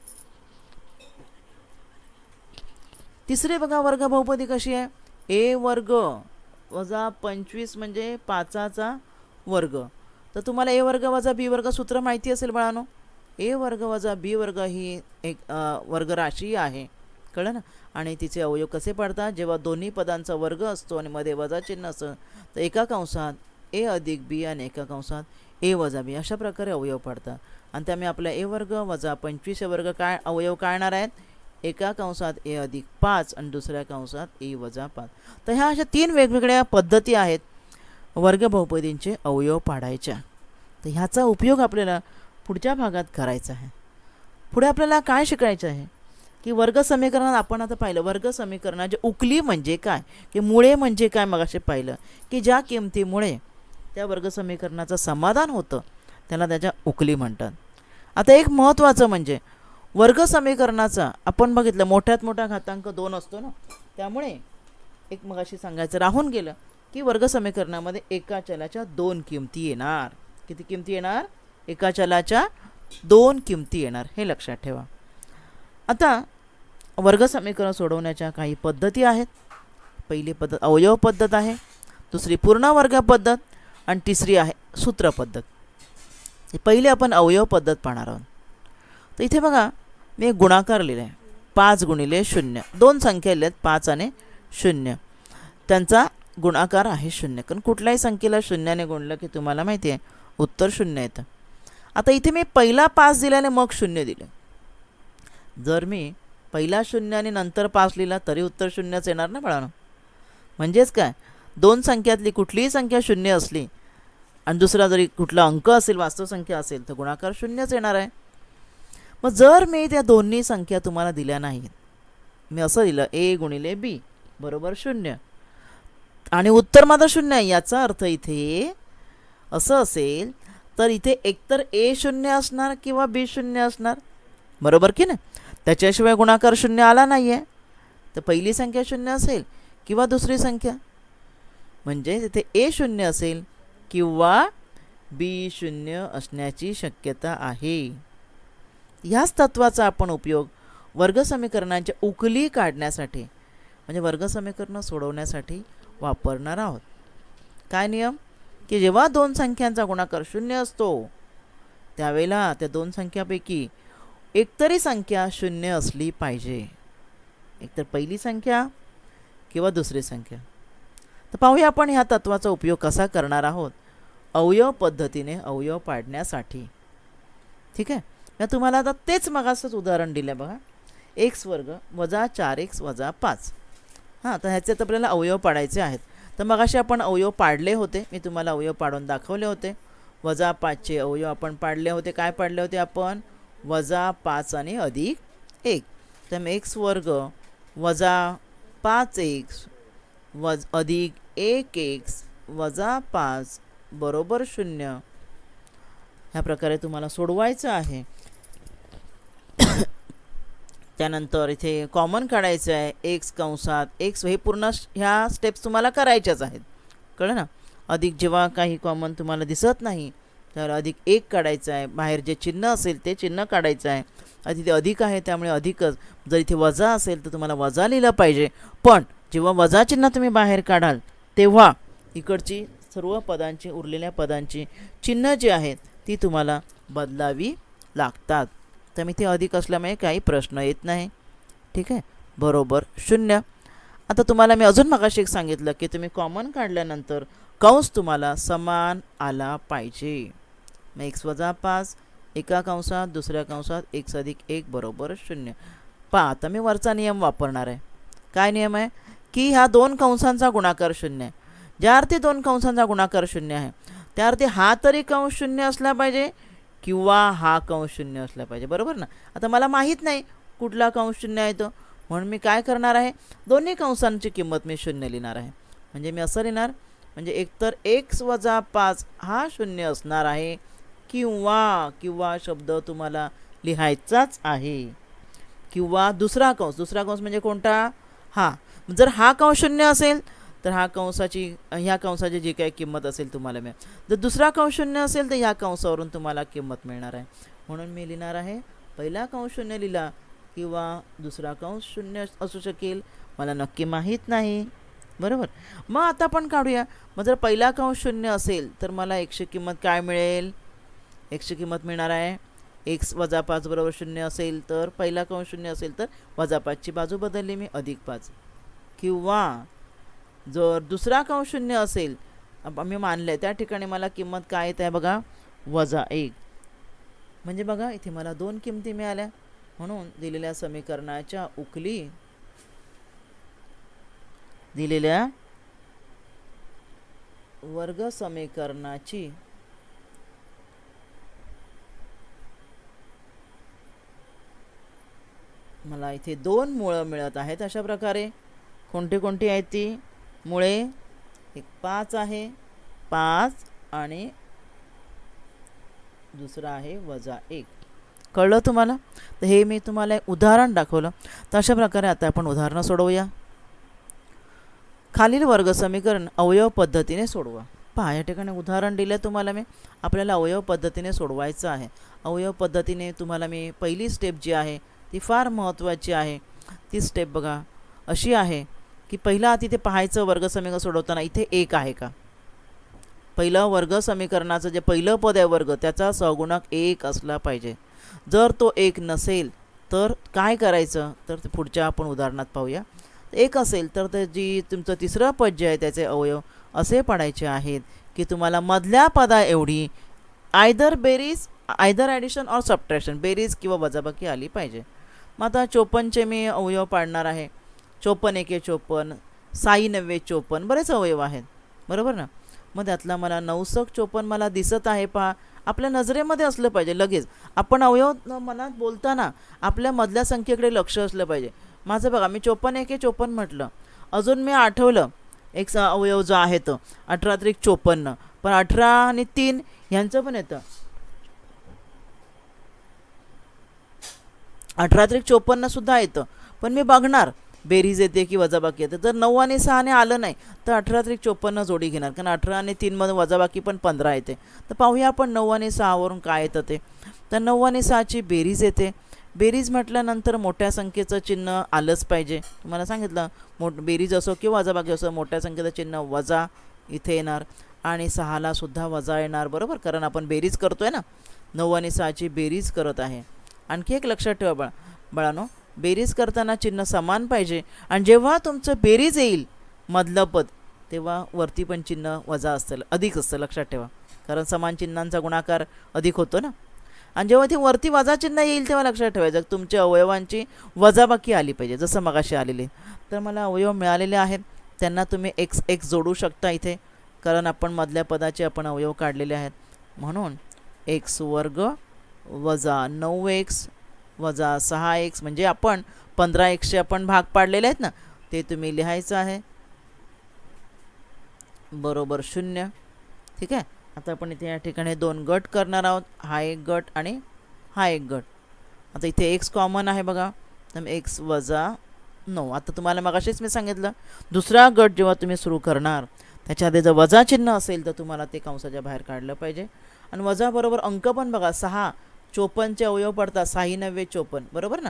तिसरे बघा वर्ग बहुपदी कशी आहे ए वर्ग वजा पंचवीस म्हणजे पाचाचा वर्ग तर तुम्हाला ए वर्ग वजा बी वर्ग सूत्र माहिती असेल बाळानो ए वर्ग वजा बी वर्ग ही एक वर्ग राशी आहे कळलं ना आणि तिचे अवयव कसे पडतात जेव्हा दोन्ही पदांचा वर्ग असतो आणि मध्ये वजा चिन्ह असतं तर एका कंसात ए अधिक बी आणि एका कंसात ए वजा बी अशा प्रकारे अवयव पडतात आणि त्यामुळे आपल्या ए वर्ग वजा पंचवीस वर्ग काय अवयव काढणार आहेत एका कंसात ए अधिक पाच आणि दुसऱ्या कंसात ए वजा पाच तर ह्या अशा तीन वेगवेगळ्या पद्धती आहेत वर्ग बहुपदींचे अवयव पाडायच्या तर ह्याचा उपयोग आपल्याला पुढच्या भागात करायचा आहे पुढे आपल्याला काय शिकायचं आहे की वर्ग समीकरणात आपण आता पाहिलं वर्ग समीकरणाचे उकली म्हणजे काय की मुळे म्हणजे काय मग असे पाहिलं की ज्या किमतीमुळे त्या वर्ग समीकरणाचं समाधान होतं त्याला त्याच्या उकली म्हणतात आता एक महत्त्वाचं म्हणजे वर्ग समीकरणाचा आपण बघितलं मोठ्यात मोठा घातांक दोन असतो ना त्यामुळे एक मग अशी सांगायचं राहून गेलं की वर्ग समीकरणामध्ये एका चलाच्या दोन किमती येणार किती किमती येणार एका चलाच्या दोन किमती येणार हे लक्षात ठेवा आता वर्ग समीकरण सोडवण्याच्या काही पद्धती आहेत पहिली पद्धत अवयव पद्धत आहे दुसरी पूर्ण वर्ग पद्धत आणि तिसरी आहे सूत्र पद्धत आपण अवयव पद्धत पाहणार आहोत तर इथे बघा मी एक गुणाकार लिहिले आहे पाच गुणिले शून्य दोन संख्या लिहिल्या आहेत पाच आणि शून्य त्यांचा गुणाकार आहे शून्य कारण कुठल्याही संख्येला शून्याने गुणलं की तुम्हाला माहिती आहे उत्तर शून्य येतं आता इथे मी पहिला पाच दिल्याने मग शून्य दिलं जर मी पहिला शून्य आणि नंतर पाच लिहिला तरी उत्तर शून्यच येणार ना बाळानं म्हणजेच काय दोन संख्यातली कुठलीही संख्या शून्य असली आणि दुसरा जरी कुठला अंक असेल वास्तव संख्या असेल तर गुणाकार शून्यच येणार आहे मग जर मी त्या दोन्ही संख्या तुम्हाला दिल्या नाहीत मी असं दिलं ए गुणिले बी बरोबर शून्य आणि उत्तर माझं शून्य आहे याचा अर्थ इथे असं असेल तर इथे एकतर ए शून्य असणार किंवा बी शून्य असणार बरोबर की ना त्याच्याशिवाय गुणाकार शून्य आला नाही आहे तर पहिली संख्या शून्य असेल किंवा दुसरी संख्या म्हणजे तिथे ए शून्य असेल किंवा बी शून्य असण्याची शक्यता आहे ह्याच तत्वाचा आपण उपयोग वर्गसमीकरणांच्या उकली काढण्यासाठी म्हणजे वर्गसमीकरणं सोडवण्यासाठी वापरणार आहोत काय नियम की जेव्हा दोन संख्यांचा गुणाकार शून्य असतो त्यावेळेला त्या दोन संख्यापैकी एकतरी संख्या शून्य असली पाहिजे एकतर पहिली संख्या किंवा दुसरी संख्या तर पाहूया आपण ह्या तत्वाचा उपयोग कसा करणार आहोत अवयव पद्धतीने अवयव पाडण्यासाठी ठीक आहे मी तुम्हाला आता तेच मगासच उदाहरण दिलं आहे बघा एक्स वर्ग वजा चार एक्स वजा पाच हां तर ह्याचे तर आपल्याला अवयव पाडायचे आहेत तर मगाशी आपण अवयव पाडले होते मी तुम्हाला अवयव पाडून दाखवले होते वजा पाचचे अवयव आपण पाडले होते काय पाडले होते आपण वजा पाच आणि अधिक एक तर एक्स वर्ग वजा पाच एक्स वज अधिक एक एक्स वजा पाच बरोबर शून्य ह्या प्रकारे तुम्हाला सोडवायचं आहे त्यानंतर इथे कॉमन काढायचं आहे एक्स कंसात एक्स हे पूर्ण ह्या स्टेप्स तुम्हाला करायच्याच आहेत कळलं ना अधिक जेव्हा काही कॉमन तुम्हाला दिसत नाही तर अधिक एक काढायचं आहे बाहेर जे चिन्ह असेल ते चिन्ह काढायचं आहे आणि तिथे अधिक आहे त्यामुळे अधिकच जर इथे वजा असेल तर तुम्हाला वजा लिहिलं पाहिजे पण जेव्हा वजा चिन्ह तुम्ही बाहेर काढाल तेव्हा इकडची सर्व पदांची उरलेल्या पदांची चिन्ह जी आहेत ती तुम्हाला बदलावी लागतात तर मी ते अधिक असल्यामुळे काही प्रश्न येत नाही ठीक आहे बरोबर शून्य आता तुम्हाला मी अजून मगाशी सांगितलं की तुम्ही कॉमन काढल्यानंतर कंस तुम्हाला समान आला पाहिजे मग एक्स वजा पाच एका कंसात दुसऱ्या कंसात एक्स अधिक एक बरोबर शून्य पहा आता मी वरचा नियम वापरणार आहे काय नियम आहे की हा दोन कंसांचा गुणाकार शून्य आहे ज्या अर्थी दोन कंसांचा गुणाकार शून्य आहे त्या अर्थी हा तरी कंस शून्य असला पाहिजे किंवा हा कंस शून्य असला पाहिजे बरोबर ना आता मला माहीत नाही कुठला कंस शून्य आहे तो म्हणून मी काय करणार आहे दोन्ही कंसांची किंमत मी शून्य लिहिणार आहे म्हणजे मी असं लिहिणार म्हणजे एकतर एक्स वजा पाच हा शून्य असणार आहे किंवा किंवा शब्द तुम्हाला लिहायचाच आहे किंवा दुसरा कंस दुसरा कंस म्हणजे कोणता हा जर हा कंस शून्य असेल तर हा कंसाची ह्या कंसाची जी काही किंमत असेल तुम्हाला मिळेल जर दुसरा कंस शून्य असेल तर ह्या कंसावरून तुम्हाला किंमत मिळणार आहे म्हणून मी लिहिणार आहे पहिला कंस शून्य लिहिला किंवा दुसरा कंस शून्य असू शकेल मला नक्की माहीत नाही बरोबर मग आता आपण काढूया मग जर पहिला कंस शून्य असेल तर मला एकशे किंमत काय मिळेल एकशे किंमत मिळणार आहे एक्स वजा पाच बरोबर शून्य असेल तर पहिला कंस शून्य असेल तर वजा पाचची बाजू बदलली मी अधिक पाच किंवा जर दुसरा काउंट शून्य असेल मी मानले त्या ठिकाणी मला किंमत काय येत आहे बघा वजा एक म्हणजे बघा इथे मला दोन किमती मिळाल्या म्हणून दिलेल्या समीकरणाच्या उकली दिलेल्या वर्ग समीकरणाची मला इथे दोन मुळं मिळत आहेत अशा प्रकारे कोणती कोणती आहेत ती मुळे एक पाच आहे पाच आणि दुसरा आहे वजा एक कळलं तुम्हाला तर हे मी तुम्हाला एक उदाहरण दाखवलं तर अशा प्रकारे आता आपण उदाहरणं सोडवूया खालील वर्ग समीकरण अवयव पद्धतीने सोडवा पहा या ठिकाणी उदाहरण दिलं तुम्हाला मी आपल्याला अवयव पद्धतीने सोडवायचं आहे अवयव पद्धतीने तुम्हाला मी पहिली स्टेप जी आहे ती फार महत्त्वाची आहे ती स्टेप बघा अशी आहे की पहिला तिथे पाहायचं वर्गसमीकरण सोडवताना इथे एक आहे का पहिलं वर्ग समीकरणाचं जे पहिलं पद आहे वर्ग त्याचा सहगुणक एक असला पाहिजे जर तो एक नसेल तर काय करायचं तर ते पुढच्या आपण उदाहरणात पाहूया एक असेल तर ते जी तुमचं तिसरं पद जे आहे त्याचे अवयव असे पडायचे आहेत की तुम्हाला मधल्या पदा एवढी आयदर बेरीज आयदर ॲडिशन ऑर सबट्रॅक्शन बेरीज किंवा वजाबाकी आली पाहिजे मग आता चोपनचे मी अवयव पाडणार आहे चोपन्न एके चोपन्न साई नव्वे चोपन्न बरेच अवयव आहेत बरोबर ना मग त्यातला मला नवसक चोपन्न मला दिसत आहे पहा आपल्या नजरेमध्ये असलं पाहिजे लगेच आपण अवयव मनात बोलताना आपल्या मधल्या संख्येकडे लक्ष असलं पाहिजे माझं बघा मी चोपन्न एके चोपन्न म्हटलं अजून मी आठवलं एक अवयव जो आहे तो अठरा त्रिक चोपन्न पण अठरा आणि तीन ह्यांचं पण येतं अठरा त्रिक चोपन्न सुद्धा येतं पण मी बघणार बेरीज येते की वजाबाकी येते जर नऊ आणि सहाने आलं नाही तर अठरा त्रिक चोपन्न जोडी घेणार कारण अठरा आणि तीनमधून वजाबाकी पण पंधरा येते तर पाहूया आपण नऊ आणि सहावरून काय येतं ते तर नऊ आणि सहाची बेरीज येते बेरीज म्हटल्यानंतर मोठ्या संख्येचं चिन्ह आलंच पाहिजे तुम्हाला सांगितलं मो बेरीज असो किंवा वजाबाकी असो मोठ्या संख्येचं चिन्ह वजा इथे येणार आणि सहालासुद्धा वजा येणार बरोबर कारण आपण बेरीज करतो आहे ना नऊ आणि सहाची बेरीज करत आहे आणखी एक लक्षात ठेवा बाळा बळानो बेरीज करताना चिन्ह समान पाहिजे आणि जेव्हा तुमचं बेरीज येईल मधलं पद तेव्हा वरती पण चिन्ह वजा असतं अधिक असतं लक्षात ठेवा कारण समान चिन्हांचा गुणाकार अधिक होतो ना आणि जेव्हा ती वरती वजा चिन्ह येईल तेव्हा लक्षात ठेवायचं तुमच्या अवयवांची वजाबाकी आली पाहिजे जसं मगाशी आलेले तर मला अवयव मिळालेले आहेत त्यांना तुम्ही एक्स एक्स जोडू शकता इथे कारण आपण मधल्या पदाचे आपण अवयव काढलेले आहेत म्हणून एक्स वर्ग वजा नऊ एक्स वजा सहा एक्स म्हणजे आपण पंधरा एक्सचे आपण भाग पाडलेले आहेत ना ते तुम्ही लिहायचं आहे बरोबर शून्य ठीक आहे आता आपण इथे या ठिकाणी दोन गट करणार आहोत हा एक गट आणि हा एक गट आता इथे एक्स कॉमन आहे बघा तर एक्स वजा नऊ आता तुम्हाला मगाशीच मी सांगितलं दुसरा गट जेव्हा तुम्ही सुरू करणार त्याच्या जर वजा चिन्ह असेल तर तुम्हाला ते कंसाच्या बाहेर काढलं पाहिजे आणि बरोबर अंक पण बघा सहा चोपन्नचे अवयव पडतात सहा नव्वे चोपन्न बरोबर ना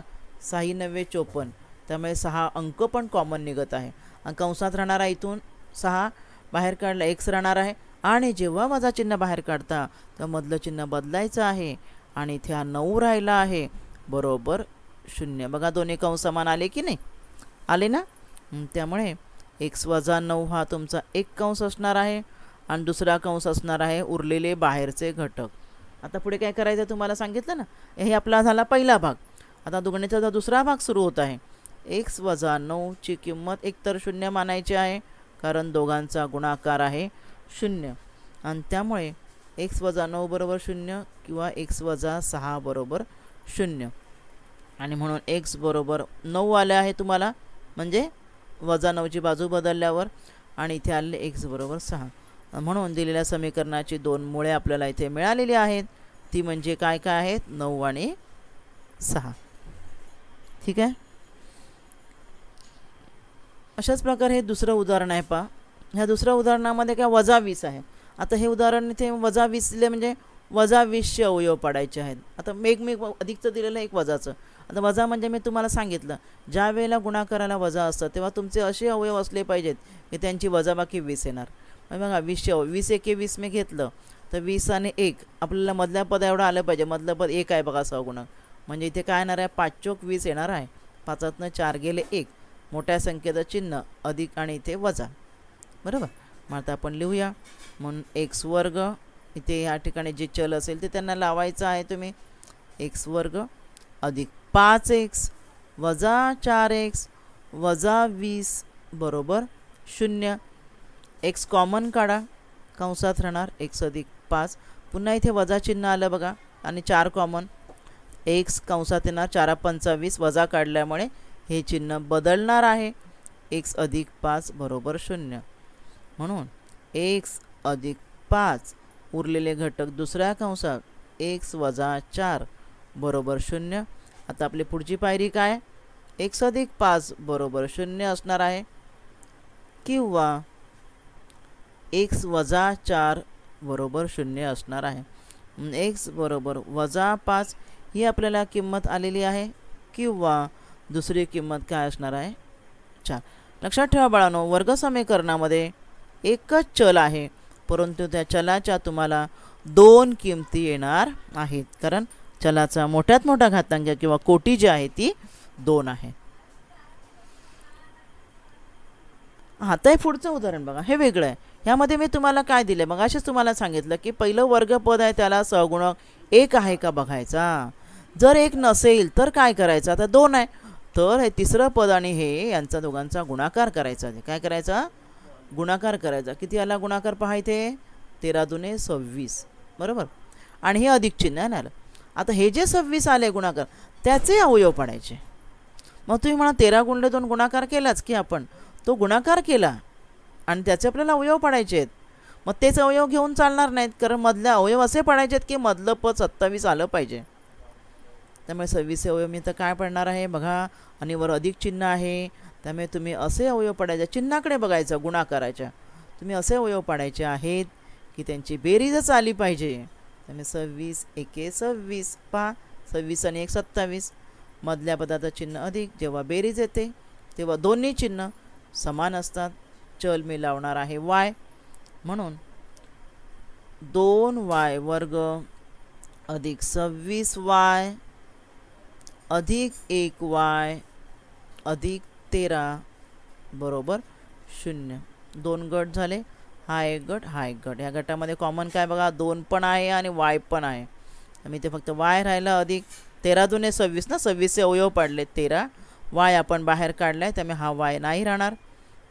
सहा नव्वे चोपन्न त्यामुळे सहा अंक पण कॉमन निघत आहे कंसात राहणारा इथून सहा बाहेर काढला एक्स राहणार आहे आणि जेव्हा माझा चिन्ह बाहेर काढता तेव्हा मधलं चिन्ह बदलायचं आहे आणि इथे हा नऊ राहिला आहे बरोबर शून्य बघा दोन्ही कंस समान आले की नाही आले ना त्यामुळे एक्स वजा नऊ हा तुमचा एक कंस असणार आहे आणि दुसरा कंस असणार आहे उरलेले बाहेरचे घटक आता पुढे काय करायचं तुम्हाला सांगितलं ना हे आपला झाला पहिला भाग आता दुगणीचा दुसरा भाग सुरू होत आहे एक्स वजा नऊची किंमत एकतर शून्य मानायची आहे कारण दोघांचा गुणाकार आहे शून्य आणि त्यामुळे एक्स वजा नऊ बरोबर शून्य किंवा एक्स वजा सहा बरोबर शून्य आणि म्हणून एक्स बरोबर नऊ आले आहे तुम्हाला म्हणजे वजा नऊची बाजू बदलल्यावर आणि इथे आले एक्स बरोबर सहा म्हणून दिलेल्या समीकरणाची दोन मुळे आपल्याला इथे मिळालेली आहेत ती म्हणजे काय काय आहेत नऊ आणि सहा ठीक आहे अशाच प्रकारे हे दुसरं उदाहरण आहे पहा ह्या दुसऱ्या उदाहरणामध्ये काय वजा वीस आहे आता हे उदाहरण इथे वजा वीसले म्हणजे वजा वीसचे अवयव पाडायचे आहेत आता एक मी अधिकचं दिलेलं एक वजाचं आता वजा म्हणजे मी तुम्हाला सांगितलं ज्या वेळेला गुणाकाराला वजा असतं तेव्हा तुमचे असे अवयव असले पाहिजेत की त्यांची वजाबाकी वीस येणार बघा वीसशे वीस एके वीस मी घेतलं तर वीस आणि एक आपल्याला मधल्या पद एवढं आलं पाहिजे मधलं पद एक आहे बघा सहा गुणांक म्हणजे इथे काय येणार आहे पाच चोक वीस येणार आहे पाचातनं चार गेले एक मोठ्या संख्येचं चिन्ह अधिक आणि इथे वजा बरोबर मग आता आपण लिहूया म्हणून एक्स वर्ग इथे या ठिकाणी जे चल असेल ते त्यांना लावायचं आहे तुम्ही एक्स वर्ग अधिक पाच एक्स वजा चार एक्स वजा वीस बरोबर शून्य एक्स कॉमन काढा कंसात राहणार एक्स अधिक पाच पुन्हा इथे वजा चिन्ह आलं बघा आणि चार कॉमन एक्स कंसात येणार चारा पंचावीस वजा काढल्यामुळे हे चिन्ह बदलणार आहे एक्स अधिक पाच बरोबर शून्य म्हणून एक्स अधिक पाच उरलेले घटक दुसऱ्या कंसात एक्स वजा चार बरोबर शून्य आता आपली पुढची पायरी काय एक्स अधिक पाच बरोबर शून्य असणार आहे किंवा एक्स वजा चार बरोबर शून्य असणार आहे एक्स बरोबर वजा पाच ही आपल्याला किंमत आलेली आहे किंवा दुसरी किंमत काय असणार आहे चार लक्षात ठेवा बाळानो वर्गसमीकरणामध्ये एकच चल आहे परंतु त्या चलाच्या तुम्हाला दोन किमती येणार आहेत कारण चलाचा मोठ्यात मोठा घातांक किंवा कोटी जी आहे ती दोन आहे आता हे पुढचं उदाहरण बघा हे वेगळं आहे ह्यामध्ये मी तुम्हाला काय दिलं मग असेच तुम्हाला सांगितलं की पहिलं वर्गपद आहे त्याला सहगुणक एक आहे का बघायचा जर एक नसेल तर काय करायचं आता दोन आहे तर हे तिसरं पद आणि हे यांचा दोघांचा गुणाकार करायचा काय करायचा गुणाकार करायचा किती आला गुणाकार पाहायचे तेरा दुने सव्वीस बरोबर आणि हे अधिक चिन्ह आहे ना आता हे जे सव्वीस आले गुणाकार त्याचे अवयव पडायचे मग तुम्ही म्हणा तेरा गुंडे दोन गुणाकार केलाच की आपण तो गुणाकार केला आणि त्याचे आपल्याला अवयव पाडायचे आहेत मग तेच अवयव घेऊन चालणार नाहीत कारण मधले अवयव असे पाडायचे आहेत की मधलं पद सत्तावीस आलं पाहिजे त्यामुळे सव्वीस अवयव मी तर काय पडणार आहे बघा आणि वर अधिक चिन्ह आहे त्यामुळे तुम्ही असे अवयव पाडायचे चिन्हाकडे बघायचं करायच्या तुम्ही असे अवयव पाडायचे आहेत की त्यांची बेरीजच आली पाहिजे त्यामुळे सव्वीस एके सव्वीस पहा सव्वीस आणि एक सत्तावीस मधल्या पदाचं चिन्ह अधिक जेव्हा बेरीज येते तेव्हा दोन्ही चिन्ह समान असतात चल मी लावणार आहे वाय म्हणून दोन वाय वर्ग अधिक सव्वीस वाय अधिक एक वाय अधिक तेरा बरोबर शून्य दोन गट झाले हा एक गट हा एक गट ह्या गटामध्ये कॉमन काय बघा दोन पण आहे आणि वाय पण आहे मी ते फक्त वाय राहिलं अधिक तेरा जुने सव्वीस ना सव्वीसचे अवयव पाडले तेरा वाय आपण बाहेर काढला आहे त्यामुळे हा वाय नाही राहणार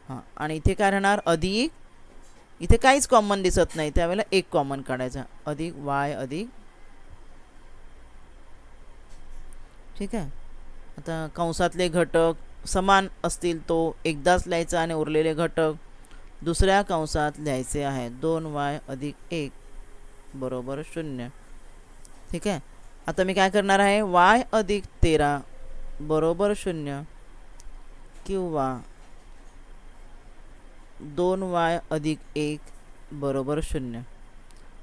हां आणि इथे काय राहणार अधिक इथे काहीच कॉमन दिसत नाही त्यावेळेला एक कॉमन काढायचा अधिक वाय अधिक ठीक आहे आता कंसातले घटक समान असतील तो एकदाच लिहायचा आणि उरलेले घटक दुसऱ्या कंसात लिहायचे आहे दोन वाय अधिक एक बरोबर शून्य ठीक आहे आता मी काय करणार आहे वाय अधिक तेरा बरोबर शून्य किंवा दोन वाय अधिक एक बरोबर शून्य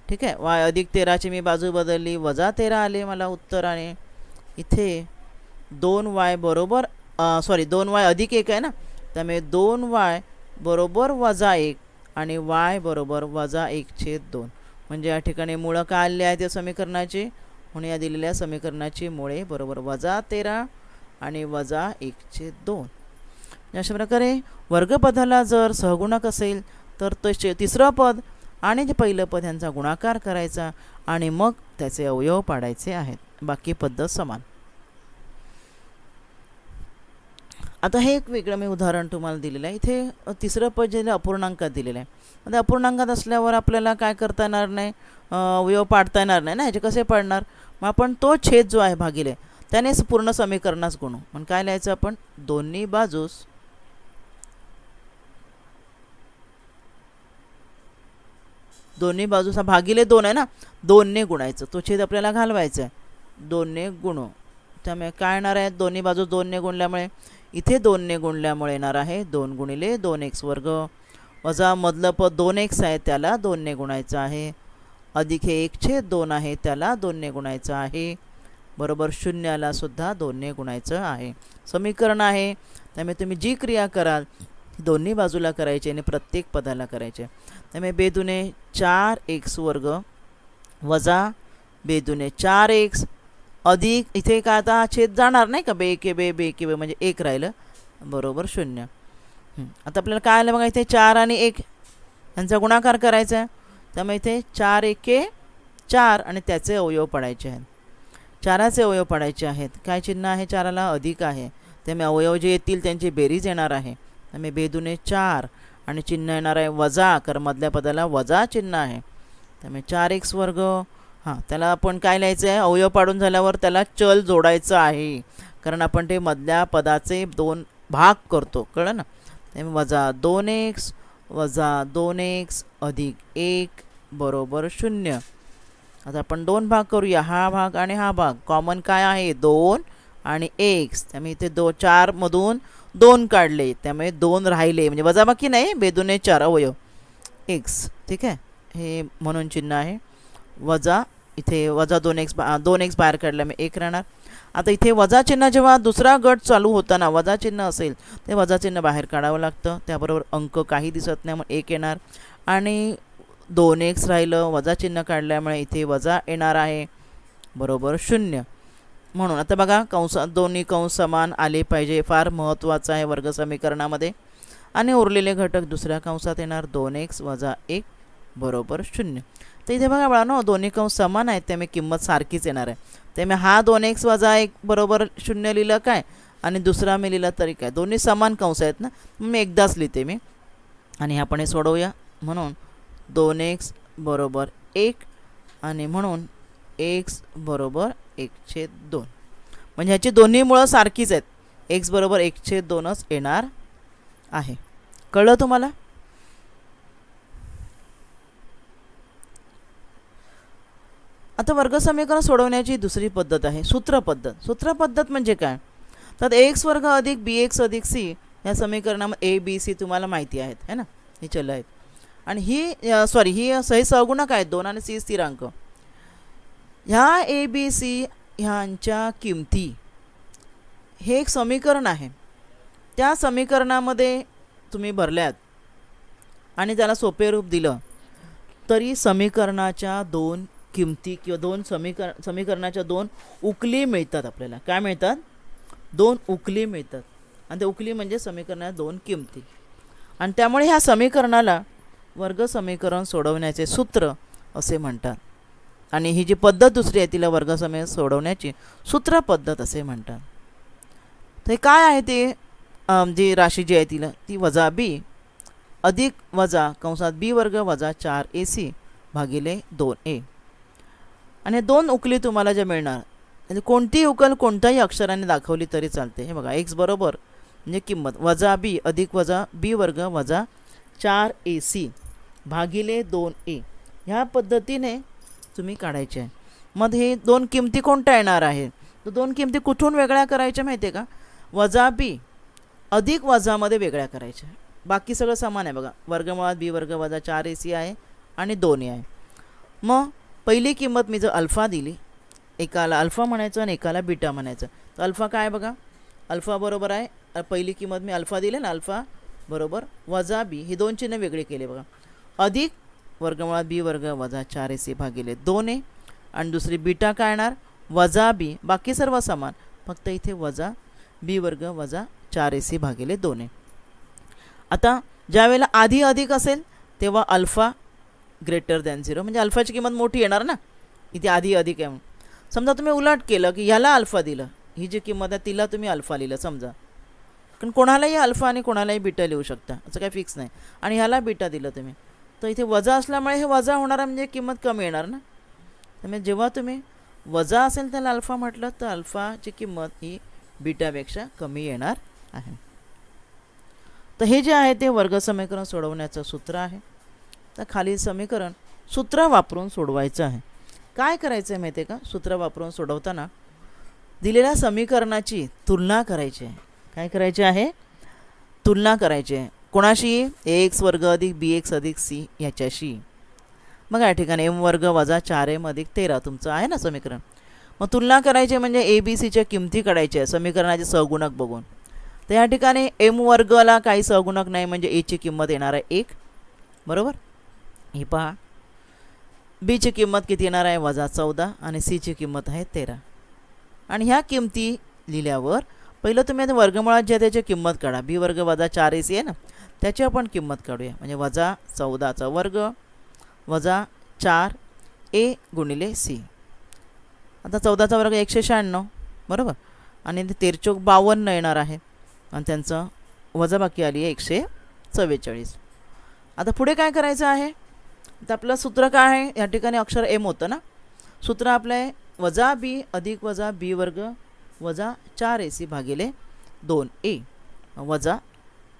ठीक आहे वाय अधिक तेराची मी बाजू बदलली वजा तेरा आले मला उत्तर आणि इथे दोन वाय बरोबर सॉरी दोन वाय अधिक एक आहे ना त्यामुळे दोन वाय बरोबर वजा एक आणि वाय बरोबर वजा एक छे दोन म्हणजे या ठिकाणी मुळं का आले आहेत या समीकरणाची म्हणून या दिलेल्या समीकरणाची मुळे बरोबर वजा तेरा आणि वजा एक दोन अशा प्रकारे वर्गपदाला जर सहगुणक असेल तर तो तिसरं पद आणि जे पहिलं पद यांचा गुणाकार करायचा आणि मग त्याचे अवयव पाडायचे आहेत बाकी पद्धत समान आता हे एक वेगळं मी उदाहरण तुम्हाला दिलेलं आहे इथे तिसरं पद जे अपूर्णांकात दिलेलं आहे म्हणजे अपूर्णांकात असल्यावर आपल्याला काय करता येणार नाही अवयव पाडता येणार नाही ना ह्याचे कसे पाडणार मग आपण तो छेद जो आहे भागिले त्यानेच पूर्ण समीकरणास गुणू म्हणून काय लिहायचं आपण दोन्ही बाजूस दोन्ही बाजूचा भागिले दोन आहे ना दोनने गुणायचं तो छेद आपल्याला घालवायचा आहे दोनने गुणो त्यामुळे काय येणार आहे दोन्ही बाजू दोनने गुणल्यामुळे इथे दोनने गुणल्यामुळे येणार आहे दोन गुणिले दोन एक्स वर्ग वजा मधलं पद दोन एक्स आहे त्याला दोनने गुणायचं आहे अधिक हे एक छेद दोन आहे त्याला दोनने गुणायचं आहे बरोबर शून्याला सुद्धा दोनने गुणायचं आहे समीकरण आहे त्यामुळे तुम्ही जी क्रिया कराल दोन्ही बाजूला करायचे आणि प्रत्येक पदाला करायचे त्यामुळे बेदुने चार एक्स वर्ग वजा बेदुने चार एक्स अधिक इथे का आता छेद जाणार नाही का बे के बे बे के बे म्हणजे एक राहिलं बरोबर शून्य आता आपल्याला काय आलं बघा इथे चार आणि एक यांचा गुणाकार करायचा आहे त्यामुळे इथे चार एके चार आणि त्याचे अवयव पडायचे आहेत चाराचे अवयव पडायचे आहेत काय चिन्ह आहे चाराला अधिक आहे त्यामुळे अवयव जे येतील त्यांची बेरीज येणार आहे त्यामुळे बेदुने चार आणि चिन्ह येणार आहे वजा कारण मधल्या पदाला वजा चिन्ह आहे त्यामुळे चार एक्स वर्ग हां त्याला आपण काय लिहायचं आहे अवयव पाडून झाल्यावर त्याला चल जोडायचं आहे कारण आपण ते मधल्या पदाचे दोन भाग करतो कळलं ना त्यामुळे वजा दोन एक्स वजा दोन एक्स अधिक एक बरोबर शून्य आता आपण दोन भाग करूया हा भाग आणि हा भाग कॉमन काय आहे दोन आणि एक्स त्यामुळे इथे दो चारमधून दोन काढले त्यामुळे दोन राहले म्हणजे वजाबाकी नहीं बेदुने चार अवय एक्स ठीक है ये म्हणून चिन्ह है वजा इधे वजा दोन एक्स बा दोन एक्स बाहेर काढल्यामुळे एक रहना आता इथे वजा चिन्ह जेव दुसरा गट चालू होताना वजा चिन्ह असेल ते वजा चिन्ह बाहेर काढावं लागतं त्याबरोबर अंक काही दिसत नाही मग एक येणार दोन एक्स राहिलं वजा चिन्ह काढल्यामुळे इथे वजा येणार आहे बरोबर शून्य म्हणून आता बघा कंस दोन्ही कंस समान आले पाहिजे फार महत्त्वाचं आहे वर्गसमीकरणामध्ये आणि उरलेले घटक दुसऱ्या कंसात येणार दोन एक्स वजा एक बरोबर शून्य तर इथे बघा ना दोन्ही कंस समान आहेत त्यामुळे किंमत सारखीच येणार आहे त्यामुळे हा दोन एक्स वजा एक बरोबर शून्य लिहिलं काय आणि दुसरा मी लिहिला तरी काय दोन्ही समान कंस आहेत ना मी एकदाच लिहिते मी आणि आपण हे सोडवूया म्हणून दोन एक्स बरोबर एक आणि म्हणून एक्स बरोबर एकशे दोन म्हणजे ह्याची दोन्ही मुळं सारखीच आहेत एक्स बरोबर एकशे दोनच येणार आहे कळलं तुम्हाला आता वर्ग समीकरण सोडवण्याची दुसरी पद्धत आहे सूत्रपद्धत सूत्रपद्धत म्हणजे काय तर एक्स वर्ग अधिक बी एक्स अधिक सी या समीकरणामध्ये ए बी सी तुम्हाला माहिती आहेत है ना हे चल आहेत आणि ही सॉरी ही सही सहगुणक आहेत दोन आणि सी स्थिरांक ह्या ए बी सी ह्यांच्या किमती हे एक समीकरण आहे त्या समीकरणामध्ये तुम्ही भरल्यात आणि त्याला सोपे रूप दिलं तरी समीकरणाच्या दोन किमती किंवा दोन समीकर समीकरणाच्या दोन उकली मिळतात आपल्याला काय मिळतात दोन उकली मिळतात आणि ते उकली म्हणजे समीकरणाच्या दोन किमती आणि त्यामुळे ह्या समीकरणाला वर्ग समीकरण सोडवण्याचे सूत्र असे म्हणतात आणि ही जी पद्धत दुसरी आहे तिला वर्गसमय सोडवण्याची सूत्र पद्धत असे म्हणतात तर काय आहे ते जी राशी जी आहे तिला ती वजा बी अधिक वजा कंसात बी वर्ग वजा चार ए सी भागिले दोन ए आणि दोन उकली तुम्हाला जे मिळणार म्हणजे कोणतीही उकल कोणत्याही अक्षराने दाखवली तरी चालते हे बघा एक्स बरोबर म्हणजे किंमत वजा बी अधिक वजा बी वर्ग वजा चार ए सी भागिले दोन ए ह्या पद्धतीने तुम्ही काढायचे आहे मग हे दोन किमती कोणत्या येणार आहे तर दोन किमती कुठून वेगळ्या करायच्या माहिती आहे का वजा बी अधिक वजामध्ये वेगळ्या करायच्या बाकी सगळं समान आहे बघा वर्गमुळात बी वर्ग वजा चार ए सी आहे आणि दोन आहे मग पहिली किंमत मी जर अल्फा दिली एकाला अल्फा म्हणायचं आणि एकाला बीटा म्हणायचं तर अल्फा काय बघा अल्फा बरोबर आहे पहिली किंमत मी अल्फा दिली ना अल्फा बरोबर वजा बी हे दोन चिन्ह वेगळे केले बघा अधिक वर्गमुळात बी वर्ग वजा चार ए सी भागिले दोन ए आणि दुसरी बीटा काय येणार वजा बी बाकी सर्व समान फक्त इथे वजा बी वर्ग वजा चार ए सी भागिले दोन ए आता ज्या वेळेला आधी अधिक असेल तेव्हा अल्फा ग्रेटर दॅन झिरो म्हणजे अल्फाची किंमत मोठी येणार ना इथे आधी अधिक आहे समजा तुम्ही उलट केलं की ह्याला अल्फा दिलं ही जी किंमत आहे तिला तुम्ही अल्फा लिहिलं समजा कारण कोणालाही अल्फा आणि कोणालाही बीटा लिहू शकता असं काही फिक्स नाही आणि ह्याला बीटा दिलं तुम्ही तर इथे वजा असल्यामुळे हे वजा होणार म्हणजे किंमत कमी येणार ना त्यामुळे जेव्हा तुम्ही वजा असेल त्याला अल्फा म्हटलं तर अल्फाची किंमत ही बीटापेक्षा कमी येणार आहे तर हे जे आहे ते वर्ग समीकरण सोडवण्याचं सूत्र आहे तर खालील समीकरण सूत्र वापरून सोडवायचं आहे काय करायचं आहे माहिती आहे का सूत्र वापरून सोडवताना दिलेल्या समीकरणाची तुलना करायची आहे काय करायची आहे तुलना करायची आहे कोणाशी ए एक्स वर्ग अधिक बी एक्स अधिक सी ह्याच्याशी मग या ठिकाणी एम वर्ग वजा चार एम अधिक तेरा तुमचं आहे ना समीकरण मग तुलना करायची म्हणजे ए बी सीच्या किमती काढायच्या समीकरणाचे सहगुणक बघून तर या ठिकाणी एम वर्गला काही सहगुणक नाही म्हणजे एची किंमत येणार आहे एक बरोबर हे पहा बीची किंमत किती येणार आहे वजा चौदा आणि सीची किंमत आहे तेरा आणि ह्या किमती लिहिल्यावर पहिलं तुम्ही आता वर्गमुळात ज्या त्याची किंमत काढा बी वर्ग वजा चार ए सी आहे ना त्याची आपण किंमत काढूया म्हणजे वजा चौदाचा वर्ग वजा चार ए गुणिले सी आता चौदाचा वर्ग एकशे शहाण्णव बरोबर आणि ते तेरचोक बावन्न येणार आहे आणि त्यांचं वजा बाकी आली आहे एकशे चव्वेचाळीस आता पुढे काय करायचं आहे तर आपलं सूत्र काय आहे या ठिकाणी अक्षर एम होतं ना सूत्र आपलं आहे वजा बी अधिक वजा बी वर्ग वजा चार ए सी भागिले दोन ए वजा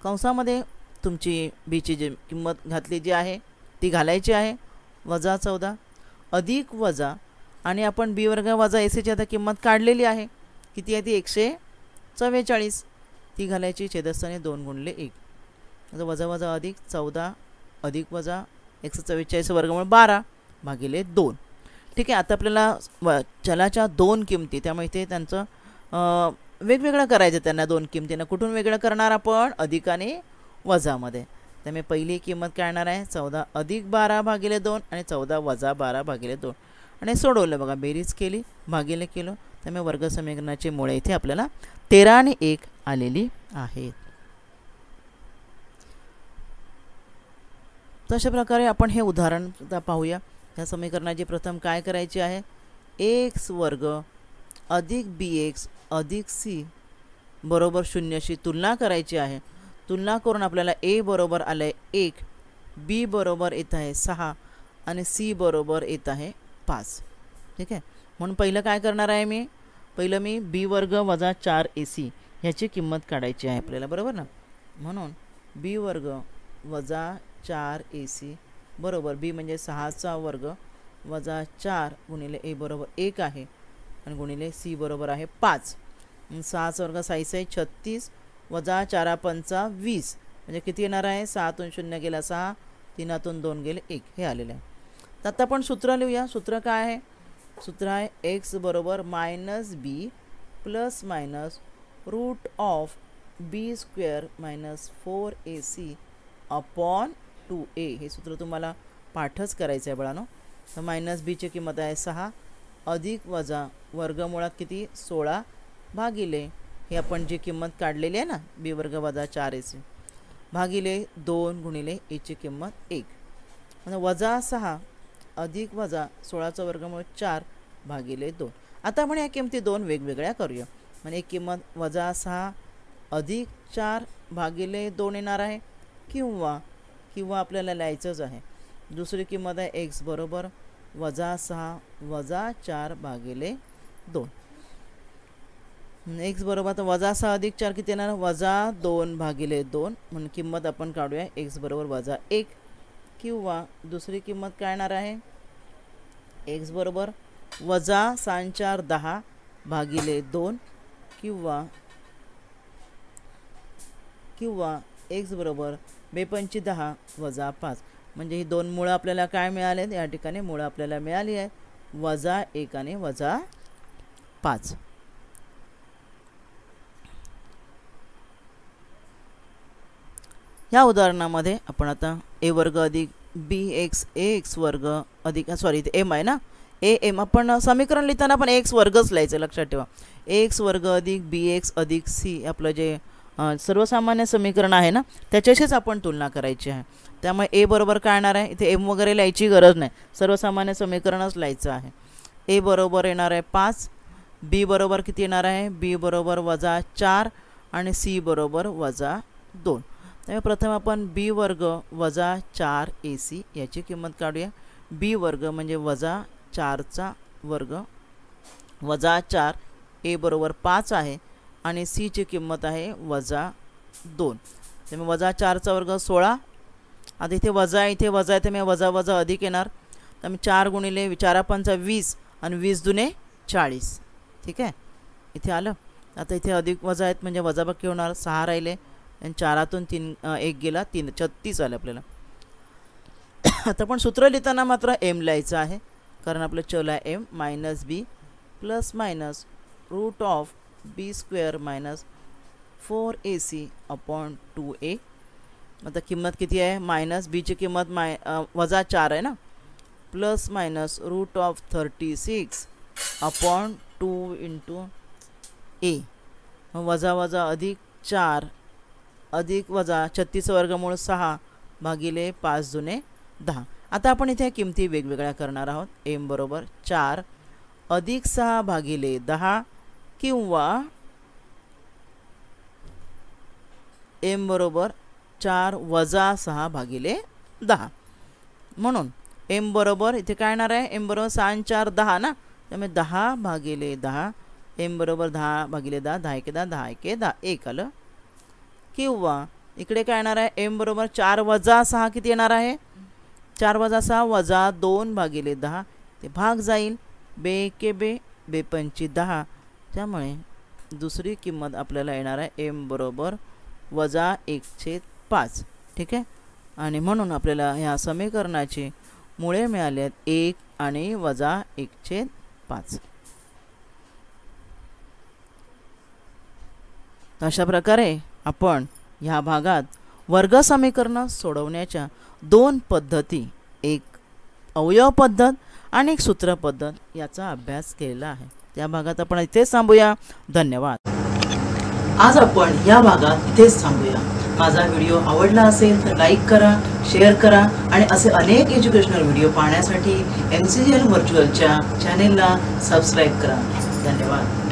कंसामध्ये तुमची बीची जी किंमत घातली जी आहे ती घालायची आहे वजा चौदा अधिक वजा आणि आपण बी वर्ग वजा ए सीची आता किंमत काढलेली आहे किती आहे ती एकशे चव्वेचाळीस ती घालायची छेदस्थाने दोन गुणले एक आता वजा वजा अधिक चौदा अधिक वजा एकशे चव्वेचाळीस वर्गमुळे बारा भागिले दोन ठीक आहे आता आपल्याला व चलाच्या दोन किमती त्यामुळे ते त्यांचं वेगवेगळं करायचं त्यांना दोन किमतींना कुठून वेगळं करणार आपण अधिकाने वजामध्ये त्यामुळे पहिली किंमत काय येणार आहे चौदा अधिक बारा भागिले दोन आणि चौदा वजा बारा भागिले दोन आणि सोडवलं बघा बेरीज केली भागिले केलो त्यामुळे समीकरणाचे मुळे इथे आपल्याला तेरा आणि एक आलेली आहेत तशा प्रकारे आपण हे उदाहरण पाहूया ह्या समीकरणाची प्रथम काय करायची आहे एक्स वर्ग अधिक बी एक्स अधिक सी बरोबर शून्यशी तुलना करायची आहे तुलना करून आपल्याला ए बरोबर आलं आहे एक बी बरोबर येत आहे सहा आणि सी बरोबर येत आहे पाच ठीक आहे म्हणून पहिलं काय करणार आहे मी पहिलं मी बी वर्ग वजा चार ए सी ह्याची किंमत काढायची आहे आपल्याला बरोबर ना म्हणून बी वर्ग वजा चार ए सी बरोबर बी म्हणजे सहाचा वर्ग वजा चार गुणिले ए बरोबर एक आहे आणि गुणिले सी बरोबर आहे पाच सहाचा वर्ग साईस आहे छत्तीस वजा चारा पंचा वीस म्हणजे किती येणार आहे सहातून शून्य गेला सहा तीनातून दोन गेले एक हे आलेलं आहे तर आता आपण सूत्र लिहूया सूत्र काय आहे सूत्र आहे एक्स बरोबर minus B plus minus root of B square minus four A C upon two A हे सूत्र तुम्हाला पाठच करायचं आहे बळानो तर मायनस बीची किंमत आहे सहा अधिक वजा वर्गमुळात किती सोळा भागिले हे आपण जी किंमत काढलेली आहे ना बी वर्ग वजा चार एची भागिले दोन गुणिले एची किंमत एक म्हणजे वजा सहा अधिक वजा सोळाचा वर्ग म्हणून चार भागिले दोन आता आपण या किमती दोन वेगवेगळ्या करूया म्हणजे एक किंमत वजा सहा अधिक चार भागिले दोन येणार आहे किंवा किंवा आपल्याला लिहायचंच आहे दुसरी किंमत आहे एक्स बरोबर वजा सहा वजा चार भागिले दोन एक्स बरोबर वजा सहा अधिक चार किती येणार वजा दोन भागिले दोन म्हणून किंमत आपण काढूया एक्स बरोबर वजा एक किंवा दुसरी किंमत काय येणार आहे एक्स बरोबर वजा सांग चार दहा भागिले दोन किंवा किंवा एक्स बरोबर बेपंची दहा वजा पाच म्हणजे ही दोन मुळं आपल्याला काय मिळाले या ठिकाणी मुळं आपल्याला मिळाली आहे वजा एक आणि वजा पाच या उदाहरणामध्ये आपण आता ए वर्ग अधिक बी एक्स ए एक्स वर्ग अधिक सॉरी इथे एम आहे ना ए एम आपण समीकरण लिहिताना आपण एक्स वर्गच लिहायचं लक्षात ठेवा एक्स वर्ग अधिक बी एक्स अधिक सी आपलं जे सर्वसामान्य समीकरण आहे ना त्याच्याशीच आपण तुलना करायची आहे त्यामुळे ए बरोबर काय येणार आहे इथे एम वगैरे लिहायची गरज नाही सर्वसामान्य समीकरणच लिहायचं आहे ए बरोबर येणार आहे पाच बी बरोबर किती येणार आहे बी बरोबर वजा चार आणि सी बरोबर वजा दोन त्यामुळे प्रथम आपण बी वर्ग वजा चार ए सी याची किंमत काढूया बी वर्ग म्हणजे वजा चारचा वर्ग वजा चार ए बरोबर पाच आहे आणि सीची किंमत आहे वजा दोन त्यामुळे वजा चारचा वर्ग सोळा आता इथे वजा इथे वजा आहे त्यामुळे वजा वजा अधिक येणार तर मी चार गुणिले पंचा वीस आणि वीस दुने चाळीस ठीक आहे इथे आलं आता इथे अधिक वजा आहेत म्हणजे वजाबाकी होणार सहा राहिले आणि चारातून तीन एक गेला तीन छत्तीस आले आपल्याला आता पण सूत्र लिहिताना मात्र एम लिहायचं आहे कारण आपलं चल आहे M minus B plus minus root of B square minus four A C upon two A आता किंमत किती आहे मायनस बीची किंमत माय वजा चार आहे ना plus minus root of thirty six upon two into A वजा वजा अधिक चार अधिक वजा छत्तीस वर्गमूळ सहा भागिले पाच जुने दहा आता आपण इथे किमती वेगवेगळ्या करणार आहोत एम बरोबर चार अधिक सहा भागिले दहा किंवा एम बरोबर चार वजा सहा भागिले दहा म्हणून एम बरोबर इथे काय येणार आहे एम बरोबर सहा चार दहा ना त्यामुळे दहा भागिले दहा एम बरोबर दहा भागिले दहा दहा एके दहा दहा एके दहा एक आलं किंवा इकडे काय येणार आहे एम बरोबर चार वजा सहा किती येणार आहे चार वजा सहा वजा दोन भागिले दहा ते भाग जाईल बे के बे बेपंची दहा त्यामुळे दुसरी किंमत आपल्याला येणार आहे एम बरोबर वजा एकछेद पाच ठीक आहे आणि म्हणून आपल्याला ह्या समीकरणाचे मुळे मिळाले आहेत एक आणि वजा एकछेद पाच अशा प्रकारे आपण ह्या भागात वर्ग सोडवण्याच्या दोन पद्धती एक अवयव पद्धत आणि एक सूत्र पद्धत याचा अभ्यास केलेला आहे त्या भागात आपण इथेच थांबूया धन्यवाद आज आपण या भागात इथेच थांबूया माझा व्हिडिओ आवडला असेल तर लाईक करा शेअर करा आणि असे अनेक एज्युकेशनल व्हिडिओ पाहण्यासाठी एन सी जी एल व्हर्च्युअलच्या चॅनेलला सबस्क्राईब करा धन्यवाद